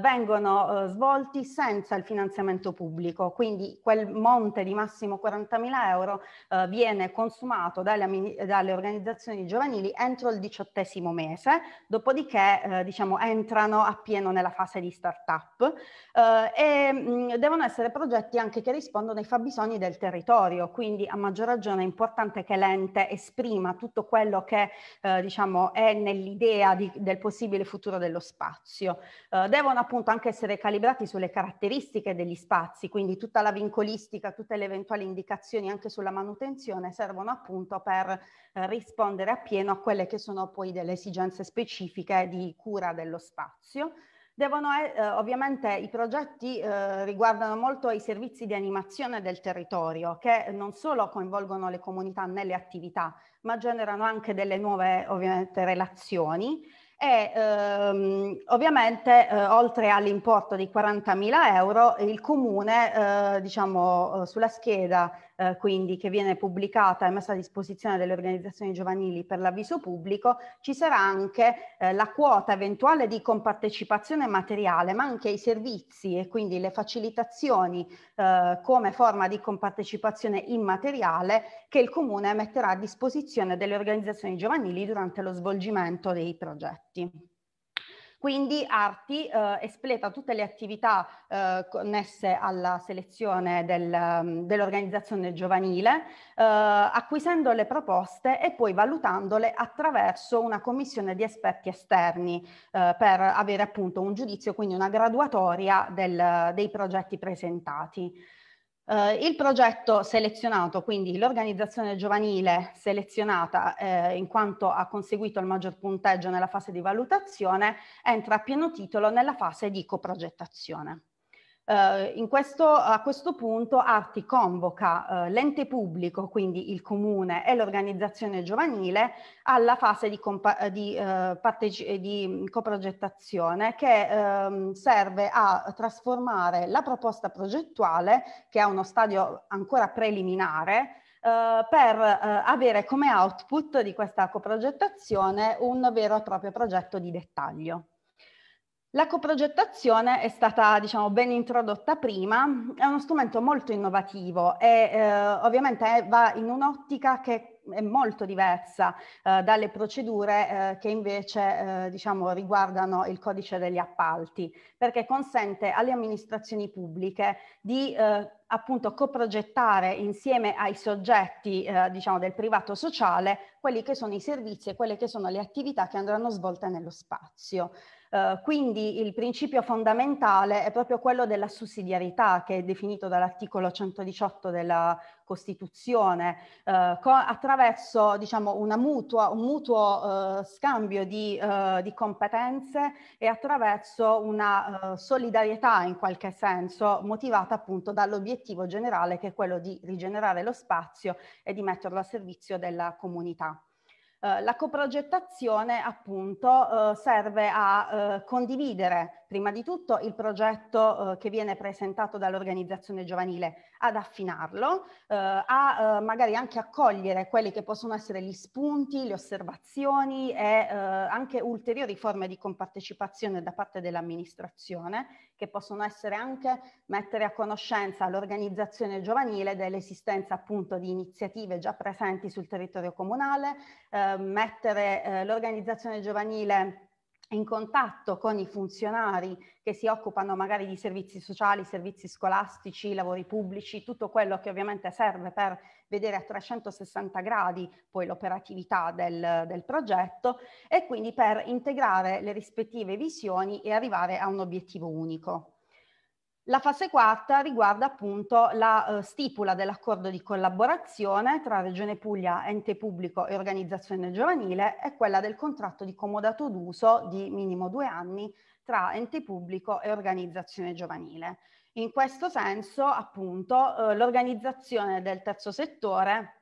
vengono svolti senza il finanziamento pubblico, quindi quel monte di massimo 40.000 euro viene consumato dalle, dalle, organizzazioni giovanili entro il diciottesimo mese, dopodiché diciamo entrano appieno nella fase di start start-up eh, e mh, devono essere progetti anche che rispondono ai fabbisogni del territorio, quindi a maggior ragione è importante che l'ente esprima tutto quello che eh, diciamo, è nell'idea di, del possibile futuro dello spazio. Eh, devono appunto anche essere calibrati sulle caratteristiche degli spazi, quindi tutta la vincolistica, tutte le eventuali indicazioni anche sulla manutenzione servono appunto per eh, rispondere appieno a quelle che sono poi delle esigenze specifiche di cura dello spazio. Devono, eh, ovviamente i progetti eh, riguardano molto i servizi di animazione del territorio che non solo coinvolgono le comunità nelle attività ma generano anche delle nuove relazioni e ehm, ovviamente eh, oltre all'importo di 40.000 euro il comune eh, diciamo eh, sulla scheda eh, quindi che viene pubblicata e messa a disposizione delle organizzazioni giovanili per l'avviso pubblico ci sarà anche eh, la quota eventuale di compartecipazione materiale ma anche i servizi e quindi le facilitazioni eh, come forma di compartecipazione immateriale che il Comune metterà a disposizione delle organizzazioni giovanili durante lo svolgimento dei progetti. Quindi Arti eh, espleta tutte le attività eh, connesse alla selezione del, mm, dell'organizzazione giovanile, eh, acquisendo le proposte e poi valutandole attraverso una commissione di esperti esterni eh, per avere appunto un giudizio, quindi una graduatoria del, dei progetti presentati. Eh, il progetto selezionato, quindi l'organizzazione giovanile selezionata eh, in quanto ha conseguito il maggior punteggio nella fase di valutazione, entra a pieno titolo nella fase di coprogettazione. Uh, questo, a questo punto Arti convoca uh, l'ente pubblico, quindi il comune e l'organizzazione giovanile, alla fase di, eh, di, uh, di coprogettazione che ehm, serve a trasformare la proposta progettuale, che ha uno stadio ancora preliminare, Uh, per uh, avere come output di questa coprogettazione un vero e proprio progetto di dettaglio. La coprogettazione è stata diciamo, ben introdotta prima, è uno strumento molto innovativo e eh, ovviamente va in un'ottica che è molto diversa eh, dalle procedure eh, che invece eh, diciamo, riguardano il codice degli appalti, perché consente alle amministrazioni pubbliche di eh, appunto coprogettare insieme ai soggetti eh, diciamo, del privato sociale quelli che sono i servizi e quelle che sono le attività che andranno svolte nello spazio. Eh, quindi il principio fondamentale è proprio quello della sussidiarietà che è definito dall'articolo 118 della Costituzione uh, co- attraverso diciamo, mutua, un mutuo uh, scambio di, di, competenze e attraverso una solidarietà in qualche senso motivata appunto dall'obiettivo generale che è quello di rigenerare lo spazio e di metterlo a servizio della comunità. Eh, la coprogettazione appunto eh, serve a eh, condividere prima di tutto il progetto eh, che viene presentato dall'organizzazione giovanile ad affinarlo, eh, a eh, magari anche accogliere quelli che possono essere gli spunti, le osservazioni e eh, anche ulteriori forme di compartecipazione da parte dell'amministrazione che possono essere anche mettere a conoscenza l'organizzazione giovanile dell'esistenza appunto di iniziative già presenti sul territorio comunale, eh, mettere eh, l'organizzazione giovanile in contatto con i funzionari che si occupano magari di servizi sociali, servizi scolastici, lavori pubblici, tutto quello che ovviamente serve per vedere a 360 gradi poi l'operatività del, del progetto e quindi per integrare le rispettive visioni e arrivare a un obiettivo unico. La fase quarta riguarda appunto la uh, stipula dell'accordo di collaborazione tra Regione Puglia, ente pubblico e organizzazione giovanile e quella del contratto di comodato d'uso di minimo due anni tra ente pubblico e organizzazione giovanile. In questo senso appunto uh, l'organizzazione del terzo settore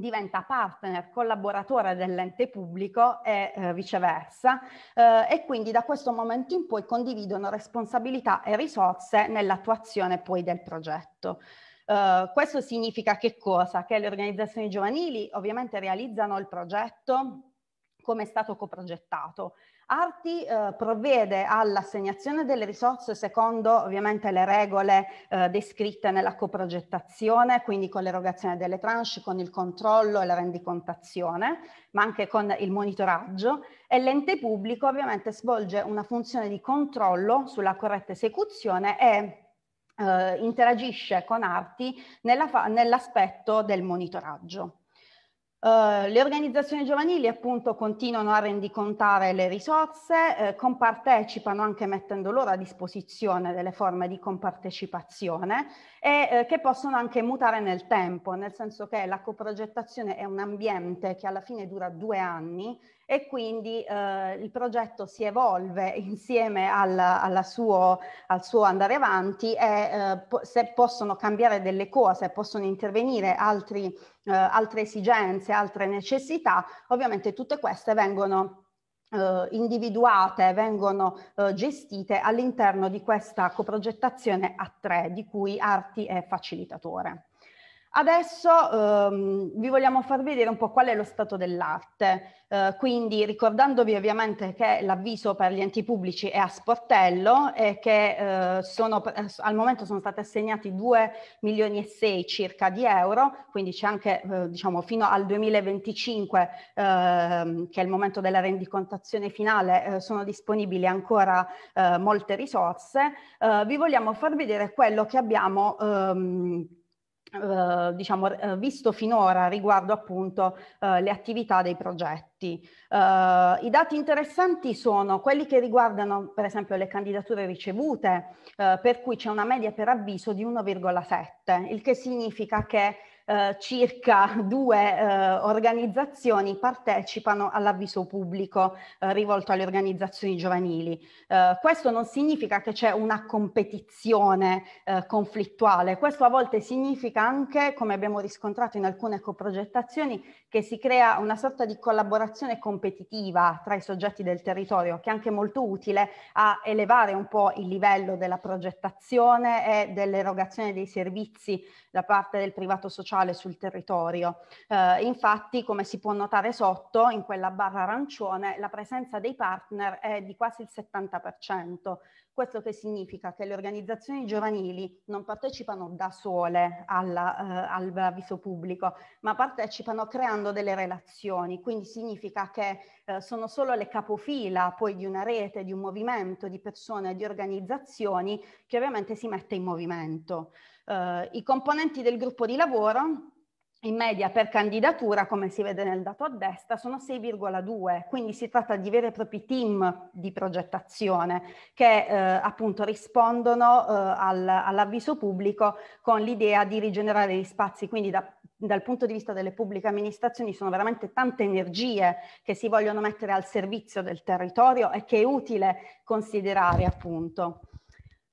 diventa partner, collaboratore dell'ente pubblico e eh, viceversa eh, e quindi da questo momento in poi condividono responsabilità e risorse nell'attuazione poi del progetto. Eh, questo significa che cosa? Che le organizzazioni giovanili ovviamente realizzano il progetto come è stato coprogettato, Arti eh, provvede all'assegnazione delle risorse secondo ovviamente le regole eh, descritte nella coprogettazione, quindi con l'erogazione delle tranche, con il controllo e la rendicontazione, ma anche con il monitoraggio e l'ente pubblico ovviamente svolge una funzione di controllo sulla corretta esecuzione e eh, interagisce con Arti nell'aspetto del monitoraggio. Uh, le organizzazioni giovanili appunto continuano a rendicontare le risorse, eh, compartecipano anche mettendo loro a disposizione delle forme di compartecipazione e eh, che possono anche mutare nel tempo, nel senso che la coprogettazione è un ambiente che alla fine dura due anni e quindi eh, il progetto si evolve insieme al, alla suo, al suo andare avanti e eh, po- se possono cambiare delle cose, possono intervenire altri, eh, altre esigenze, altre necessità, ovviamente tutte queste vengono eh, individuate, vengono eh, gestite all'interno di questa coprogettazione a tre, di cui arti è facilitatore. Adesso ehm, vi vogliamo far vedere un po' qual è lo stato dell'arte, eh, quindi ricordandovi ovviamente che l'avviso per gli enti pubblici è a sportello e che eh, sono, eh, al momento sono stati assegnati 2 milioni e 6 circa di euro, quindi c'è anche eh, diciamo fino al 2025 ehm, che è il momento della rendicontazione finale eh, sono disponibili ancora eh, molte risorse, vi vogliamo far vedere quello che abbiamo ehm, eh, diciamo, eh, visto finora riguardo appunto eh, le attività dei progetti. Eh, I dati interessanti sono quelli che riguardano per esempio le candidature ricevute, per cui c'è una media per avviso di 1,7, il che significa che eh, circa due eh, organizzazioni partecipano all'avviso pubblico eh, rivolto alle organizzazioni giovanili. Eh, questo non significa che c'è una competizione eh, conflittuale, questo a volte significa anche, come abbiamo riscontrato in alcune coprogettazioni, che si crea una sorta di collaborazione competitiva tra i soggetti del territorio, che è anche molto utile a elevare un po' il livello della progettazione e dell'erogazione dei servizi da parte del privato sociale sociale sul territorio. Eh, infatti, come si può notare sotto, in quella barra arancione, la presenza dei partner è di quasi il 70%. Questo che significa che le organizzazioni giovanili non partecipano da sole alla, eh, al avviso pubblico, ma partecipano creando delle relazioni. Quindi significa che eh, sono solo le capofila poi di una rete, di un movimento, di persone, di organizzazioni che ovviamente si mette in movimento eh, i componenti del gruppo di lavoro in media per candidatura, come si vede nel dato a destra, sono 6,2, quindi si tratta di veri e propri team di progettazione che eh, appunto rispondono eh, al, all'avviso pubblico con l'idea di rigenerare gli spazi, quindi da, dal punto di vista delle pubbliche amministrazioni sono veramente tante energie che si vogliono mettere al servizio del territorio e che è utile considerare appunto.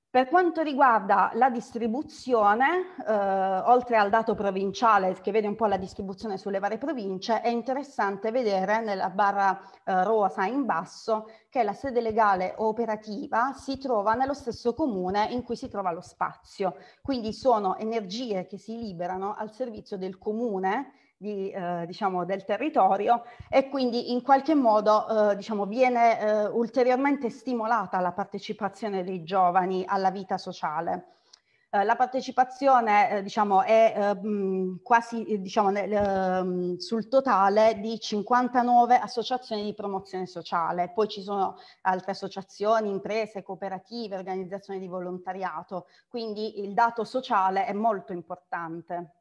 Per quanto riguarda la distribuzione, eh, oltre al dato provinciale che vede un po' la distribuzione sulle varie province, è interessante vedere nella barra eh, rosa in basso che la sede legale operativa si trova nello stesso comune in cui si trova lo spazio. Quindi sono energie che si liberano al servizio del comune di, eh, diciamo, del territorio e quindi in qualche modo eh, diciamo, viene eh, ulteriormente stimolata la partecipazione dei giovani alla vita sociale. Eh, la partecipazione eh, diciamo, è eh, quasi diciamo, ehm, sul totale di 59 associazioni di promozione sociale, poi ci sono altre associazioni, imprese, cooperative, organizzazioni di volontariato, quindi il dato sociale è molto importante.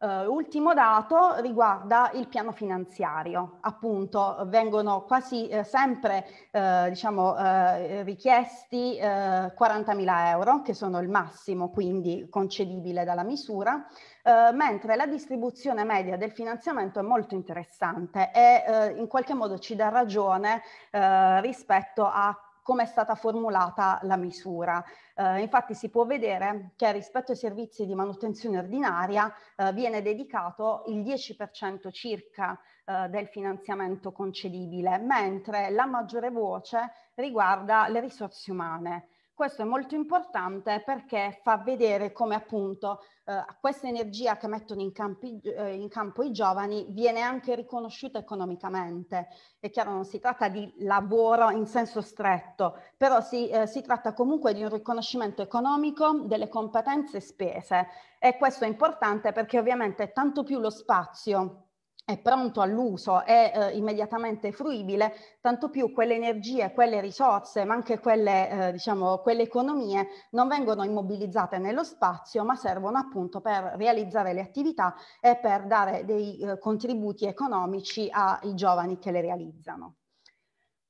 Uh, ultimo dato riguarda il piano finanziario. Appunto, vengono quasi eh, sempre eh, diciamo, eh, richiesti 40.000 eh, euro, che sono il massimo quindi concedibile dalla misura, eh, mentre la distribuzione media del finanziamento è molto interessante e in qualche modo ci dà ragione rispetto a come è stata formulata la misura. Eh, infatti si può vedere che rispetto ai servizi di manutenzione ordinaria eh, viene dedicato il 10% circa eh, del finanziamento concedibile, mentre la maggiore voce riguarda le risorse umane. Questo è molto importante perché fa vedere come appunto eh, questa energia che mettono in, campi, eh, in, campo i giovani viene anche riconosciuta economicamente. È chiaro, non si tratta di lavoro in senso stretto, però si, eh, si tratta comunque di un riconoscimento economico delle competenze spese e questo è importante perché ovviamente tanto più lo spazio è pronto all'uso, è eh, immediatamente fruibile, tanto più quelle energie, quelle risorse, ma anche quelle, eh, diciamo, quelle economie non vengono immobilizzate nello spazio, ma servono appunto per realizzare le attività e per dare dei eh, contributi economici ai giovani che le realizzano.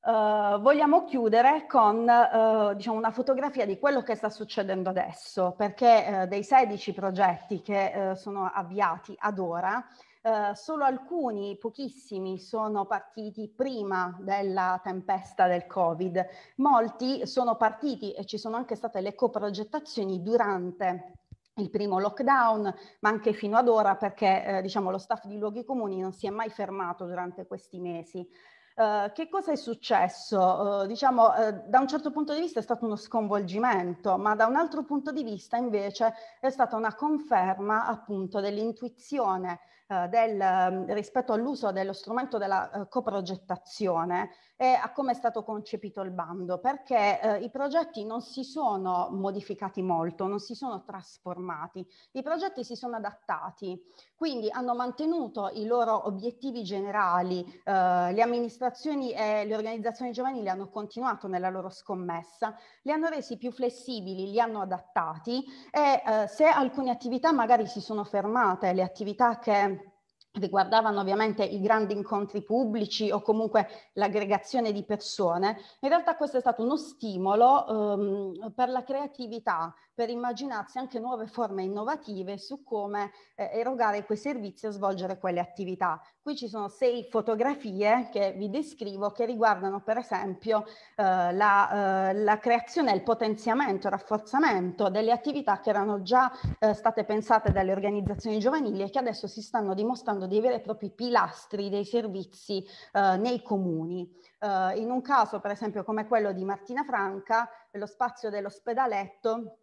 Uh, vogliamo chiudere con uh, diciamo una fotografia di quello che sta succedendo adesso, perché uh, dei 16 progetti che sono avviati ad ora, eh, solo alcuni, pochissimi, sono partiti prima della tempesta del Covid, molti sono partiti e ci sono anche state le coprogettazioni durante il primo lockdown, ma anche fino ad ora perché eh, diciamo, lo staff di luoghi comuni non si è mai fermato durante questi mesi. Uh, che cosa è successo? Uh, diciamo, uh, da un certo punto di vista è stato uno sconvolgimento, ma da un altro punto di vista invece è stata una conferma appunto dell'intuizione eh, del, mm, rispetto all'uso dello strumento della eh, coprogettazione e a come è stato concepito il bando, perché eh, i progetti non si sono modificati molto, non si sono trasformati, i progetti si sono adattati, quindi hanno mantenuto i loro obiettivi generali, eh, le amministrazioni e le organizzazioni giovanili hanno continuato nella loro scommessa, li hanno resi più flessibili, li hanno adattati e se alcune attività magari si sono fermate, le attività che riguardavano ovviamente i grandi incontri pubblici o comunque l'aggregazione di persone, in realtà questo è stato uno stimolo ehm, per la creatività, per immaginarsi anche nuove forme innovative su come eh, erogare quei servizi o svolgere quelle attività. Qui ci sono sei fotografie che vi descrivo che riguardano per esempio eh, la, eh, la, creazione, il potenziamento, il rafforzamento delle attività che erano già eh, state pensate dalle organizzazioni giovanili e che adesso si stanno dimostrando di avere e propri pilastri dei servizi eh, nei comuni. Eh, in un caso per esempio come quello di Martina Franca, lo spazio dell'ospedaletto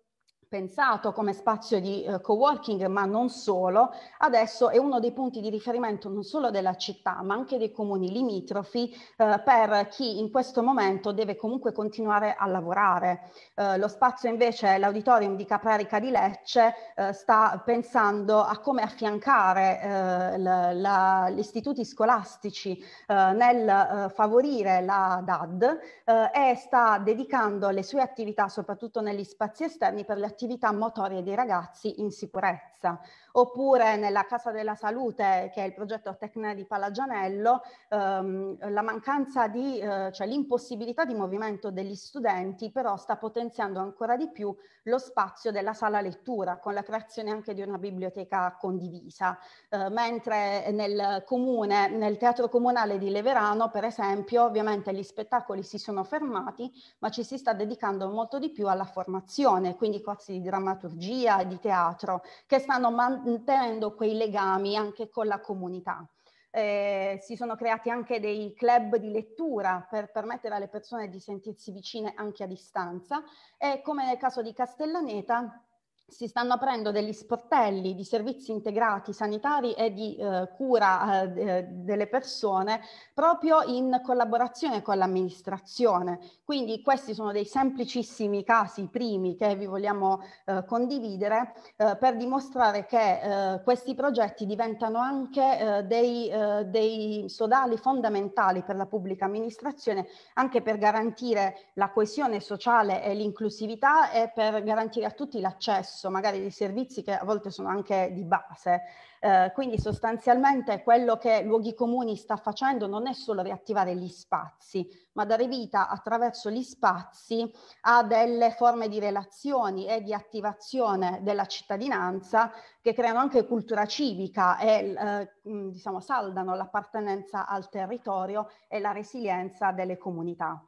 pensato come spazio di eh, co-working, ma non solo, adesso è uno dei punti di riferimento non solo della città, ma anche dei comuni limitrofi eh, per chi in questo momento deve comunque continuare a lavorare. Eh, lo spazio invece, l'auditorium di Caprarica di Lecce, eh, sta pensando a come affiancare eh, gli istituti scolastici eh, nel favorire la DAD e sta dedicando le sue attività, soprattutto negli spazi esterni, per le attività motorie dei ragazzi in sicurezza. Oppure nella Casa della Salute, che è il progetto Tecna di Palagianello, ehm, la mancanza di, eh, cioè l'impossibilità di movimento degli studenti però sta potenziando ancora di più lo spazio della sala lettura, con la creazione anche di una biblioteca condivisa. Eh, mentre nel comune, nel teatro comunale di Leverano, per esempio, ovviamente gli spettacoli si sono fermati, ma ci si sta dedicando molto di più alla formazione, quindi corsi di drammaturgia e di teatro che stanno mantenendo quei legami anche con la comunità. Eh, si sono creati anche dei club di lettura per permettere alle persone di sentirsi vicine anche a distanza e come nel caso di Castellaneta si stanno aprendo degli sportelli di servizi integrati sanitari e di eh, cura eh, eh, delle persone proprio in collaborazione con l'amministrazione. Quindi questi sono dei semplicissimi casi primi che vi vogliamo eh, condividere eh, per dimostrare che eh, questi progetti diventano anche dei, dei sodali fondamentali per la pubblica amministrazione, anche per garantire la coesione sociale e l'inclusività e per garantire a tutti l'accesso l'accesso magari di servizi che a volte sono anche di base. Eh, quindi sostanzialmente quello che Luoghi Comuni sta facendo non è solo riattivare gli spazi, ma dare vita attraverso gli spazi a delle forme di relazioni e di attivazione della cittadinanza che creano anche cultura civica e eh, diciamo, saldano l'appartenenza al territorio e la resilienza delle comunità.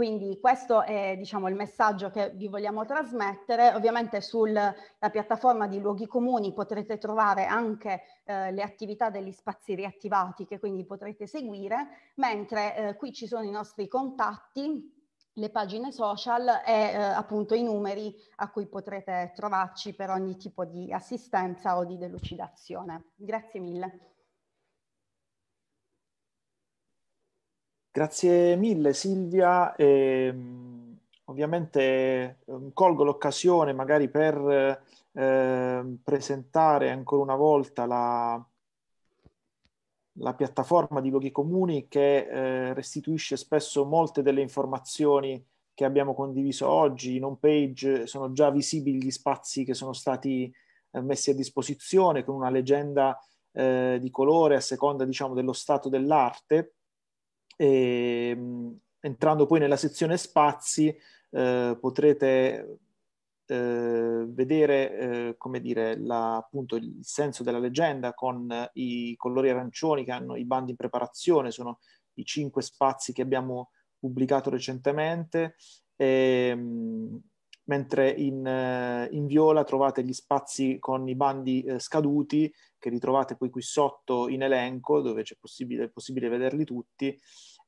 Quindi questo è diciamo, il messaggio che vi vogliamo trasmettere. Ovviamente sulla piattaforma di luoghi comuni potrete trovare anche eh, le attività degli spazi riattivati che quindi potrete seguire, mentre eh, qui ci sono i nostri contatti le pagine social e eh, appunto i numeri a cui potrete trovarci per ogni tipo di assistenza o di delucidazione. Grazie mille. Grazie mille Silvia, e, ehm, ovviamente ehm, colgo l'occasione magari per eh, presentare ancora una volta la, la piattaforma di luoghi comuni che eh, restituisce spesso molte delle informazioni che abbiamo condiviso oggi. In home page eh, sono già visibili gli spazi che sono stati eh, messi a disposizione con una leggenda eh, di colore a seconda diciamo, dello stato dell'arte e, ehm, entrando poi nella sezione spazi eh, potrete eh, vedere eh, come dire, la, appunto il senso della leggenda con i colori arancioni che hanno i bandi in preparazione, sono i cinque spazi che abbiamo pubblicato recentemente, e, ehm, mentre in, eh, in, viola trovate gli spazi con i bandi eh, scaduti che ritrovate poi qui sotto in elenco dove è possibile, è possibile vederli tutti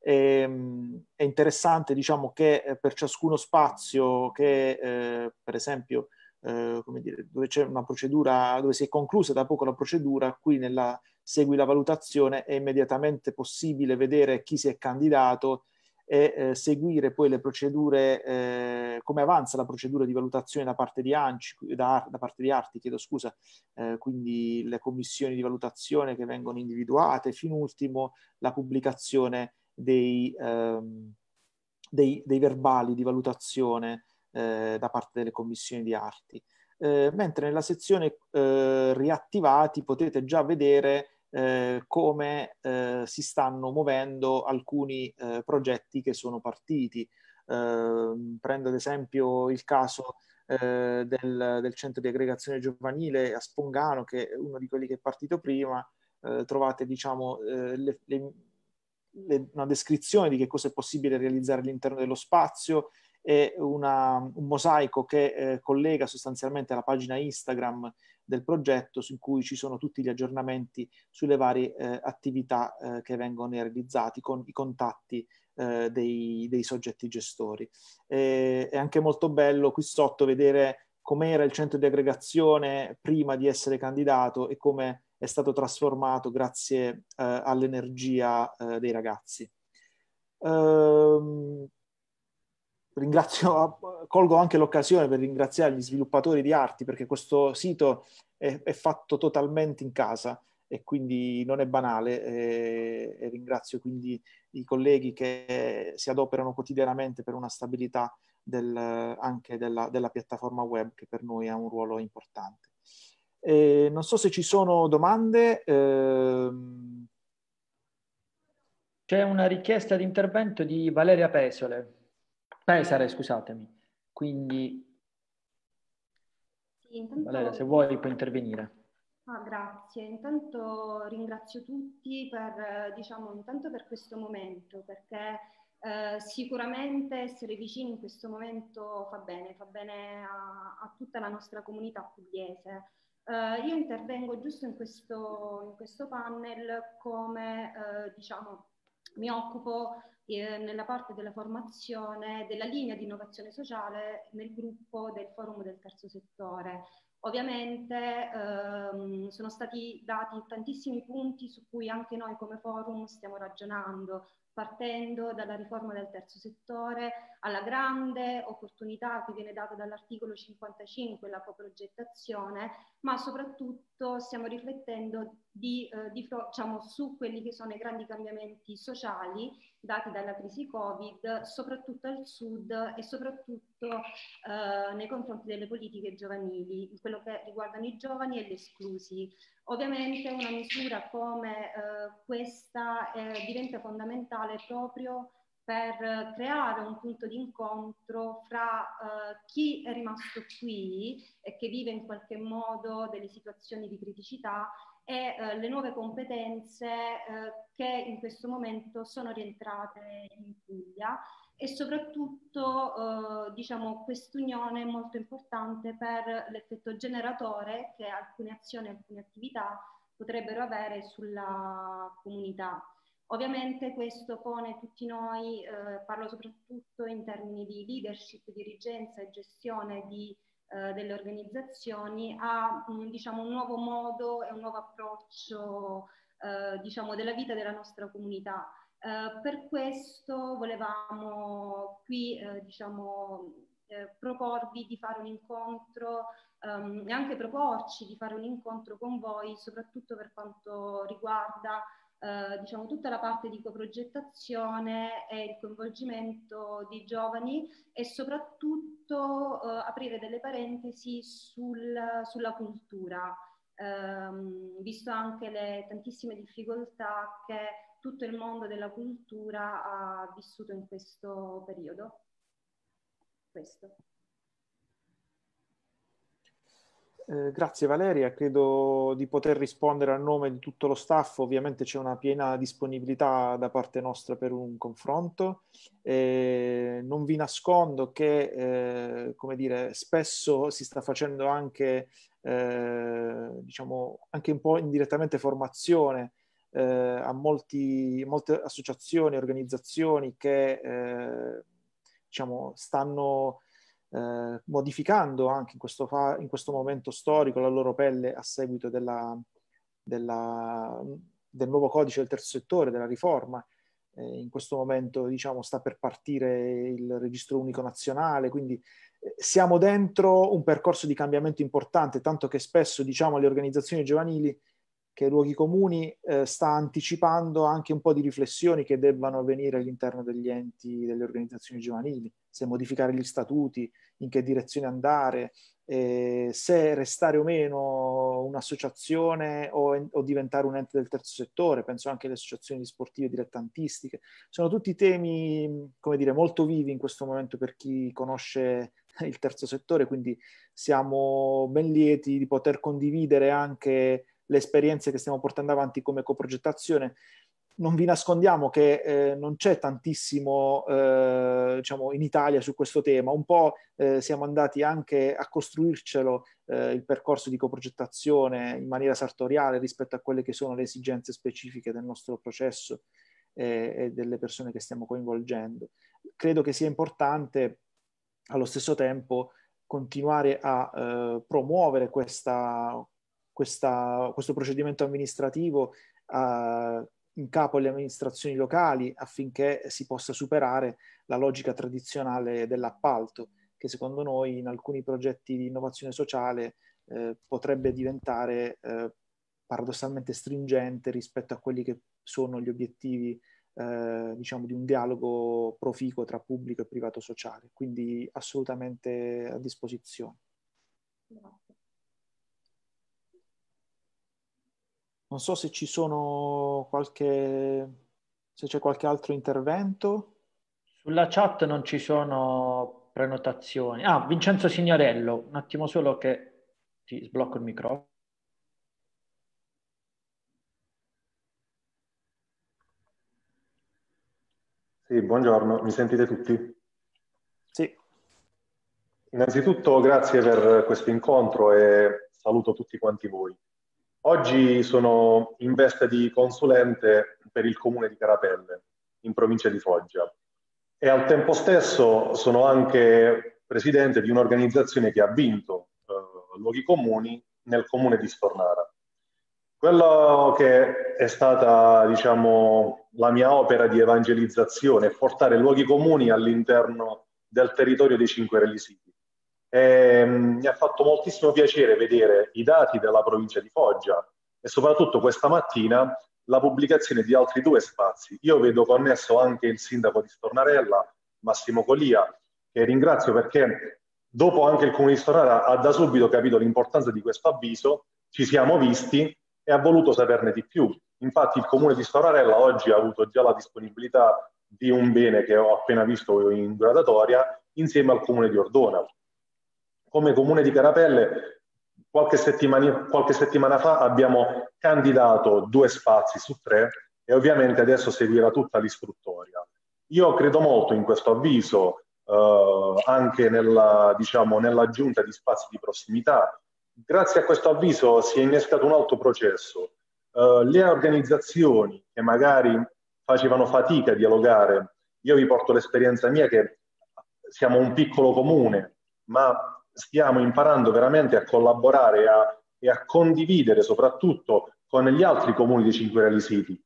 e, ehm, è interessante diciamo che eh, per ciascuno spazio che eh, per esempio eh, dire, dove c'è una procedura dove si è conclusa da poco la procedura qui nella segui la valutazione è immediatamente possibile vedere chi si è candidato e eh, seguire poi le procedure eh, come avanza la procedura di valutazione da parte di ANCI da, da parte di ARTI chiedo scusa eh, quindi le commissioni di valutazione che vengono individuate fin ultimo la pubblicazione dei, ehm, dei, dei verbali di valutazione eh, da parte delle commissioni di arti. Eh, mentre nella sezione eh, riattivati potete già vedere eh, come eh, si stanno muovendo alcuni eh, progetti che sono partiti. Ehm, prendo ad esempio il caso del, del, centro di aggregazione giovanile a Spongano, che è uno di quelli che è partito prima, trovate diciamo, le, le le, una descrizione di che cosa è possibile realizzare all'interno dello spazio e una, un mosaico che eh, collega sostanzialmente alla pagina Instagram del progetto su cui ci sono tutti gli aggiornamenti sulle varie eh, attività eh, che vengono realizzati con i contatti eh, dei, dei, soggetti gestori. E, è anche molto bello qui sotto vedere com'era il centro di aggregazione prima di essere candidato e come è stato trasformato grazie eh, all'energia eh, dei ragazzi. Ehm, ringrazio, colgo anche l'occasione per ringraziare gli sviluppatori di arti perché questo sito è, è fatto totalmente in casa e quindi non è banale e, eh, e, ringrazio quindi i colleghi che si adoperano quotidianamente per una stabilità del, anche della, della piattaforma web che per noi ha un ruolo importante. E eh, non so se ci sono domande. Ehm. C'è una richiesta di intervento di Valeria Pesole. Pesare, scusatemi. Quindi, sì, intanto... Valeria, se vuoi puoi intervenire. Ah, grazie, intanto ringrazio tutti per, diciamo, intanto per questo momento, perché eh, sicuramente essere vicini in questo momento fa bene, fa bene a, a tutta la nostra comunità pugliese. Uh, io intervengo giusto in questo, in questo panel come, uh, diciamo, mi occupo eh, nella parte della formazione della linea di innovazione sociale nel gruppo del forum del terzo settore. Ovviamente ehm, sono stati dati tantissimi punti su cui anche noi come forum stiamo ragionando, partendo dalla riforma del terzo settore alla grande opportunità che viene data dall'articolo 55, la coprogettazione, ma soprattutto stiamo riflettendo di, eh, di, diciamo, su quelli che sono i grandi cambiamenti sociali dati dalla crisi Covid, soprattutto al sud e soprattutto eh, nei confronti delle politiche giovanili, in quello che riguardano i giovani e gli esclusi. Ovviamente una misura come eh, questa eh, diventa fondamentale fondamentale proprio per eh, creare un punto di incontro fra eh, chi è rimasto qui e che vive in qualche modo delle situazioni di criticità e eh, le nuove competenze eh, che in questo momento sono rientrate in Puglia e soprattutto eh, diciamo quest'unione è molto importante per l'effetto generatore che alcune azioni, alcune attività potrebbero avere sulla comunità. Ovviamente questo pone tutti noi, eh, parlo soprattutto in termini di leadership, dirigenza e gestione di, eh, delle organizzazioni, a un, diciamo, un nuovo modo e un nuovo approccio eh, diciamo, della vita della nostra comunità. Eh, per questo volevamo qui eh, diciamo, eh, proporvi di fare un incontro um, e anche proporci di fare un incontro con voi, soprattutto per quanto riguarda eh, diciamo, tutta la parte di coprogettazione e il coinvolgimento di giovani e soprattutto eh, aprire delle parentesi sul, sulla cultura, ehm, visto anche le tantissime difficoltà che tutto il mondo della cultura ha vissuto in questo periodo. Questo. Eh, grazie Valeria, credo di poter rispondere a nome di tutto lo staff, ovviamente c'è una piena disponibilità da parte nostra per un confronto. Eh, non vi nascondo che, eh, come dire, spesso si sta facendo anche, eh, diciamo, anche un po' indirettamente formazione eh, a molti, molte associazioni, organizzazioni che, diciamo, stanno eh, modificando anche in questo, fa- in questo, momento storico la loro pelle a seguito della, della, del nuovo codice del terzo settore, della riforma. Eh, in questo momento diciamo, sta per partire il registro unico nazionale, quindi eh, siamo dentro un percorso di cambiamento importante, tanto che spesso diciamo, alle organizzazioni giovanili che Luoghi Comuni eh, sta anticipando anche un po' di riflessioni che debbano avvenire all'interno degli enti, delle organizzazioni giovanili, se modificare gli statuti, in che direzione andare, eh, se restare o meno un'associazione o, o, diventare un ente del terzo settore, penso anche alle associazioni sportive dilettantistiche. Sono tutti temi, come dire, molto vivi in questo momento per chi conosce il terzo settore, quindi siamo ben lieti di poter condividere anche le esperienze che stiamo portando avanti come coprogettazione. Non vi nascondiamo che eh, non c'è tantissimo eh, diciamo, in Italia su questo tema, un po' eh, siamo andati anche a costruircelo eh, il percorso di coprogettazione in maniera sartoriale rispetto a quelle che sono le esigenze specifiche del nostro processo eh, e delle persone che stiamo coinvolgendo. Credo che sia importante allo stesso tempo continuare a eh, promuovere questa, questa, questo procedimento amministrativo eh, in capo alle amministrazioni locali affinché si possa superare la logica tradizionale dell'appalto, che secondo noi in alcuni progetti di innovazione sociale eh, potrebbe diventare eh, paradossalmente stringente rispetto a quelli che sono gli obiettivi eh, diciamo di un dialogo proficuo tra pubblico e privato sociale, quindi assolutamente a disposizione. No. Non so se ci sono qualche... se c'è qualche altro intervento. Sulla chat non ci sono prenotazioni. Ah, Vincenzo Signorello, un attimo solo che ti sblocco il microfono. Sì, buongiorno, mi sentite tutti? Sì. Innanzitutto grazie per questo incontro e saluto tutti quanti voi. Oggi sono in veste di consulente per il comune di Carapelle, in provincia di Foggia, e al tempo stesso sono anche presidente di un'organizzazione che ha vinto eh, luoghi comuni nel comune di Stornara. Quello che è stata, diciamo, la mia opera di evangelizzazione è portare luoghi comuni all'interno del territorio dei Cinque Rellisiti eh, mi ha fatto moltissimo piacere vedere i dati della provincia di Foggia e soprattutto questa mattina la pubblicazione di altri due spazi. Io vedo connesso anche il sindaco di Stornarella, Massimo Colia, che ringrazio perché dopo anche il comune di Stornarella ha da subito capito l'importanza di questo avviso, ci siamo visti e ha voluto saperne di più. Infatti il comune di Stornarella oggi ha avuto già la disponibilità di un bene che ho appena visto in gradatoria insieme al comune di Ordona come comune di Carapelle qualche, qualche settimana fa abbiamo candidato due spazi su tre e ovviamente adesso seguirà tutta l'istruttoria. Io credo molto in questo avviso, eh, anche nella, diciamo, nell'aggiunta di spazi di prossimità. Grazie a questo avviso si è innescato un altro processo. Eh, le organizzazioni che magari facevano fatica a dialogare, io vi porto l'esperienza mia che siamo un piccolo comune, ma stiamo imparando veramente a collaborare a, e a condividere soprattutto con gli altri comuni di Cinque Reali City.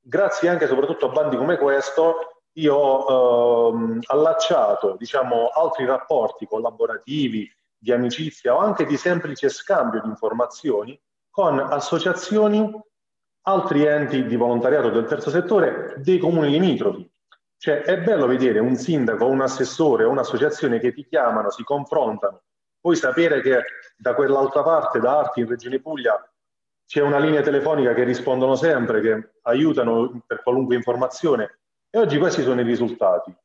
Grazie anche e soprattutto a bandi come questo io ho ehm, allacciato diciamo, altri rapporti collaborativi, di amicizia o anche di semplice scambio di informazioni con associazioni, altri enti di volontariato del terzo settore dei comuni limitrofi cioè, è bello vedere un sindaco, un assessore o un'associazione che ti chiamano, si confrontano, poi sapere che da quell'altra parte, da Arti in Regione Puglia, c'è una linea telefonica che rispondono sempre, che aiutano per qualunque informazione. E oggi questi sono i risultati.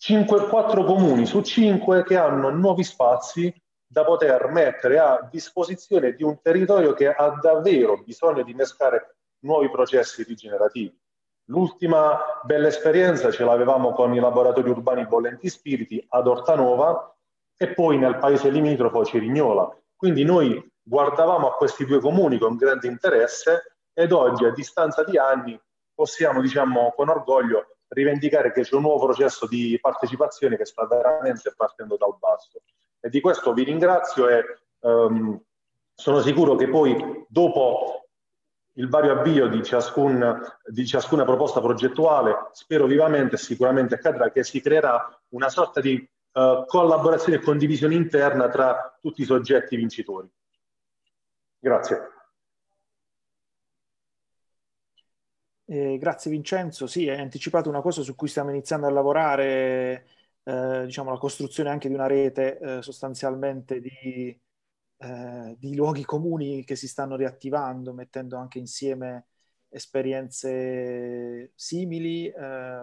5, 4 comuni su 5 che hanno nuovi spazi da poter mettere a disposizione di un territorio che ha davvero bisogno di innescare nuovi processi rigenerativi. L'ultima bella esperienza ce l'avevamo con i laboratori urbani Bollenti Spiriti ad Ortanova e poi nel paese limitrofo Cirignola. Quindi noi guardavamo a questi due comuni con grande interesse ed oggi a distanza di anni possiamo diciamo con orgoglio rivendicare che c'è un nuovo processo di partecipazione che sta veramente partendo dal basso e di questo vi ringrazio e um, sono sicuro che poi dopo il vario avvio di, ciascun, di, ciascuna proposta progettuale, spero vivamente, e sicuramente accadrà, che si creerà una sorta di uh, collaborazione e condivisione interna tra tutti i soggetti vincitori. Grazie. Eh, grazie Vincenzo, sì, hai anticipato una cosa su cui stiamo iniziando a lavorare, eh, diciamo la costruzione anche di una rete eh, sostanzialmente di eh, di luoghi comuni che si stanno riattivando, mettendo anche insieme esperienze simili eh,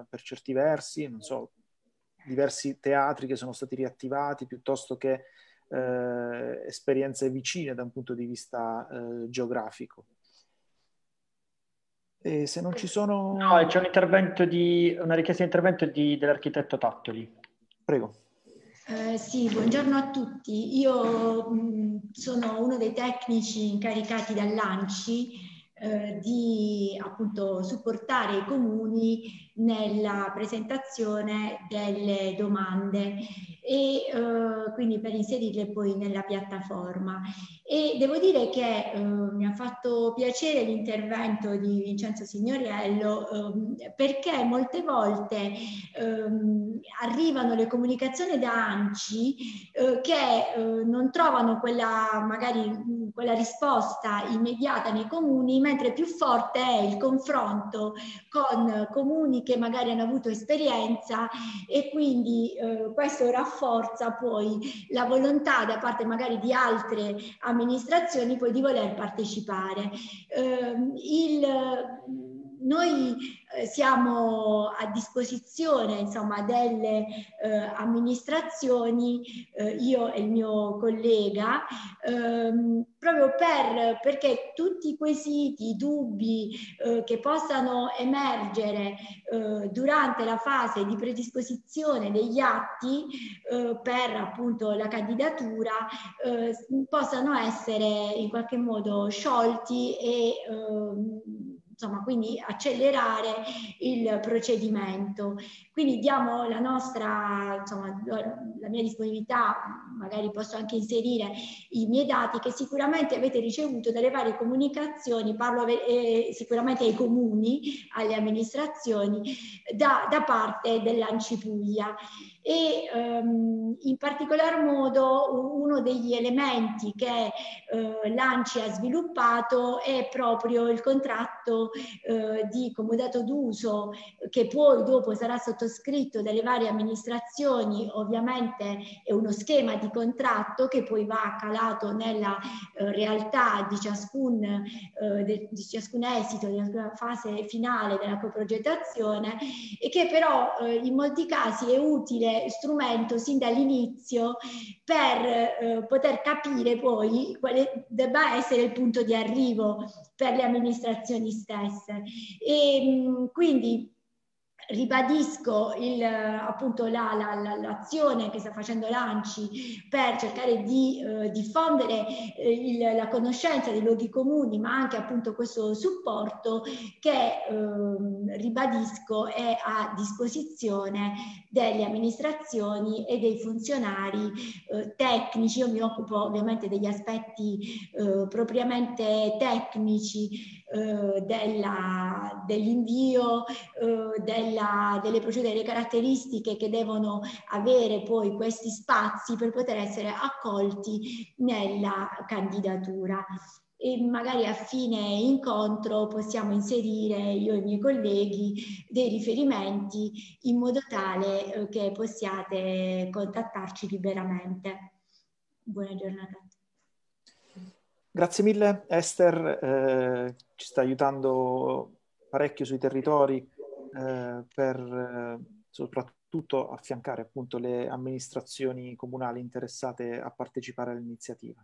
per certi versi, non so, diversi teatri che sono stati riattivati piuttosto che eh, esperienze vicine da un punto di vista eh, geografico. E se non ci sono... No, c'è un intervento di, una richiesta di intervento di, dell'architetto Tattoli. Prego. Eh, sì, buongiorno a tutti. Io mh, sono uno dei tecnici incaricati dall'ANCI eh, di appunto supportare i comuni nella presentazione delle domande e eh, quindi per inserirle poi nella piattaforma. E devo dire che eh, mi ha fatto piacere l'intervento di Vincenzo Signoriello eh, perché molte volte ehm, arrivano le comunicazioni da ANCI eh, che eh, non trovano quella, magari, quella risposta immediata nei comuni, mentre più forte è il confronto con comuni che magari hanno avuto esperienza e quindi eh, questo rafforza poi la volontà da parte magari di altre amministrazioni poi di voler partecipare. Eh, il, noi eh, siamo a disposizione insomma, delle eh, amministrazioni, eh, io e il mio collega, ehm, proprio per, perché tutti i quesiti, i dubbi eh, che possano emergere eh, durante la fase di predisposizione degli atti per appunto la candidatura possano essere in qualche modo sciolti e ehm, insomma, quindi accelerare il procedimento. Quindi diamo la nostra, insomma, la mia disponibilità, magari posso anche inserire i miei dati che sicuramente avete ricevuto dalle varie comunicazioni, parlo eh, sicuramente ai comuni, alle amministrazioni, da, da parte dell'Ancipuglia. Puglia e ehm, in particolar modo uno degli elementi che eh, l'ANCI ha sviluppato è proprio il contratto eh, di comodato d'uso che poi dopo sarà sottoscritto dalle varie amministrazioni, ovviamente è uno schema di contratto che poi va calato nella eh, realtà di ciascun, eh, de, di ciascun esito, di ciascuna fase finale della coprogettazione e che però eh, in molti casi è utile strumento sin dall'inizio per eh, poter capire poi quale debba essere il punto di arrivo per le amministrazioni stesse. E, quindi ribadisco il, appunto la, la, la, l'azione che sta facendo l'ANCI per cercare di eh, diffondere eh, il, la conoscenza dei luoghi comuni, ma anche appunto questo supporto che eh, ribadisco è a disposizione delle amministrazioni e dei funzionari eh, tecnici. Io mi occupo ovviamente degli aspetti eh, propriamente tecnici eh, della, dell'invio, eh, della, delle procedure, delle caratteristiche che devono avere poi questi spazi per poter essere accolti nella candidatura e magari a fine incontro possiamo inserire io e i miei colleghi dei riferimenti in modo tale eh, che possiate contattarci liberamente. Buona giornata a tutti. Grazie mille Esther, eh, ci sta aiutando parecchio sui territori eh, per eh, soprattutto affiancare appunto, le amministrazioni comunali interessate a partecipare all'iniziativa.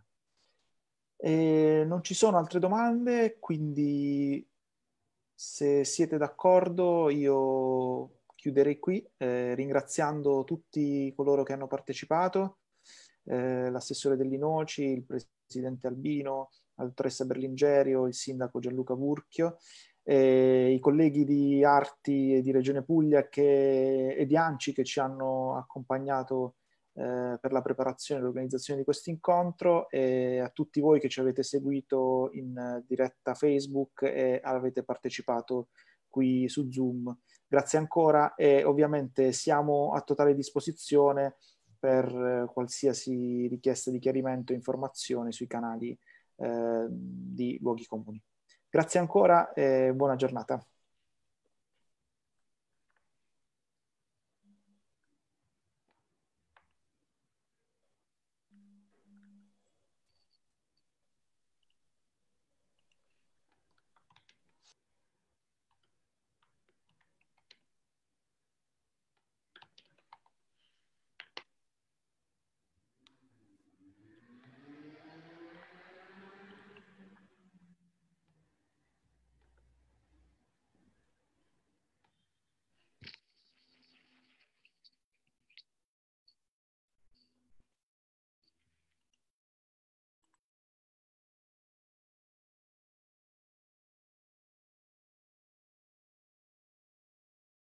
non ci sono altre domande, quindi se siete d'accordo io chiuderei qui eh, ringraziando tutti coloro che hanno partecipato, eh, l'assessore dell'Inoci, il presidente presidente Albino, la dottoressa Berlingerio, il sindaco Gianluca Burchio, eh, i colleghi di Arti e di Regione Puglia che, e di Anci che ci hanno accompagnato eh, per la preparazione e l'organizzazione di questo incontro e a tutti voi che ci avete seguito in diretta Facebook e avete partecipato qui su Zoom. Grazie ancora e ovviamente siamo a totale disposizione per eh, qualsiasi richiesta di chiarimento o informazione sui canali eh, di luoghi comuni. Grazie ancora e buona giornata.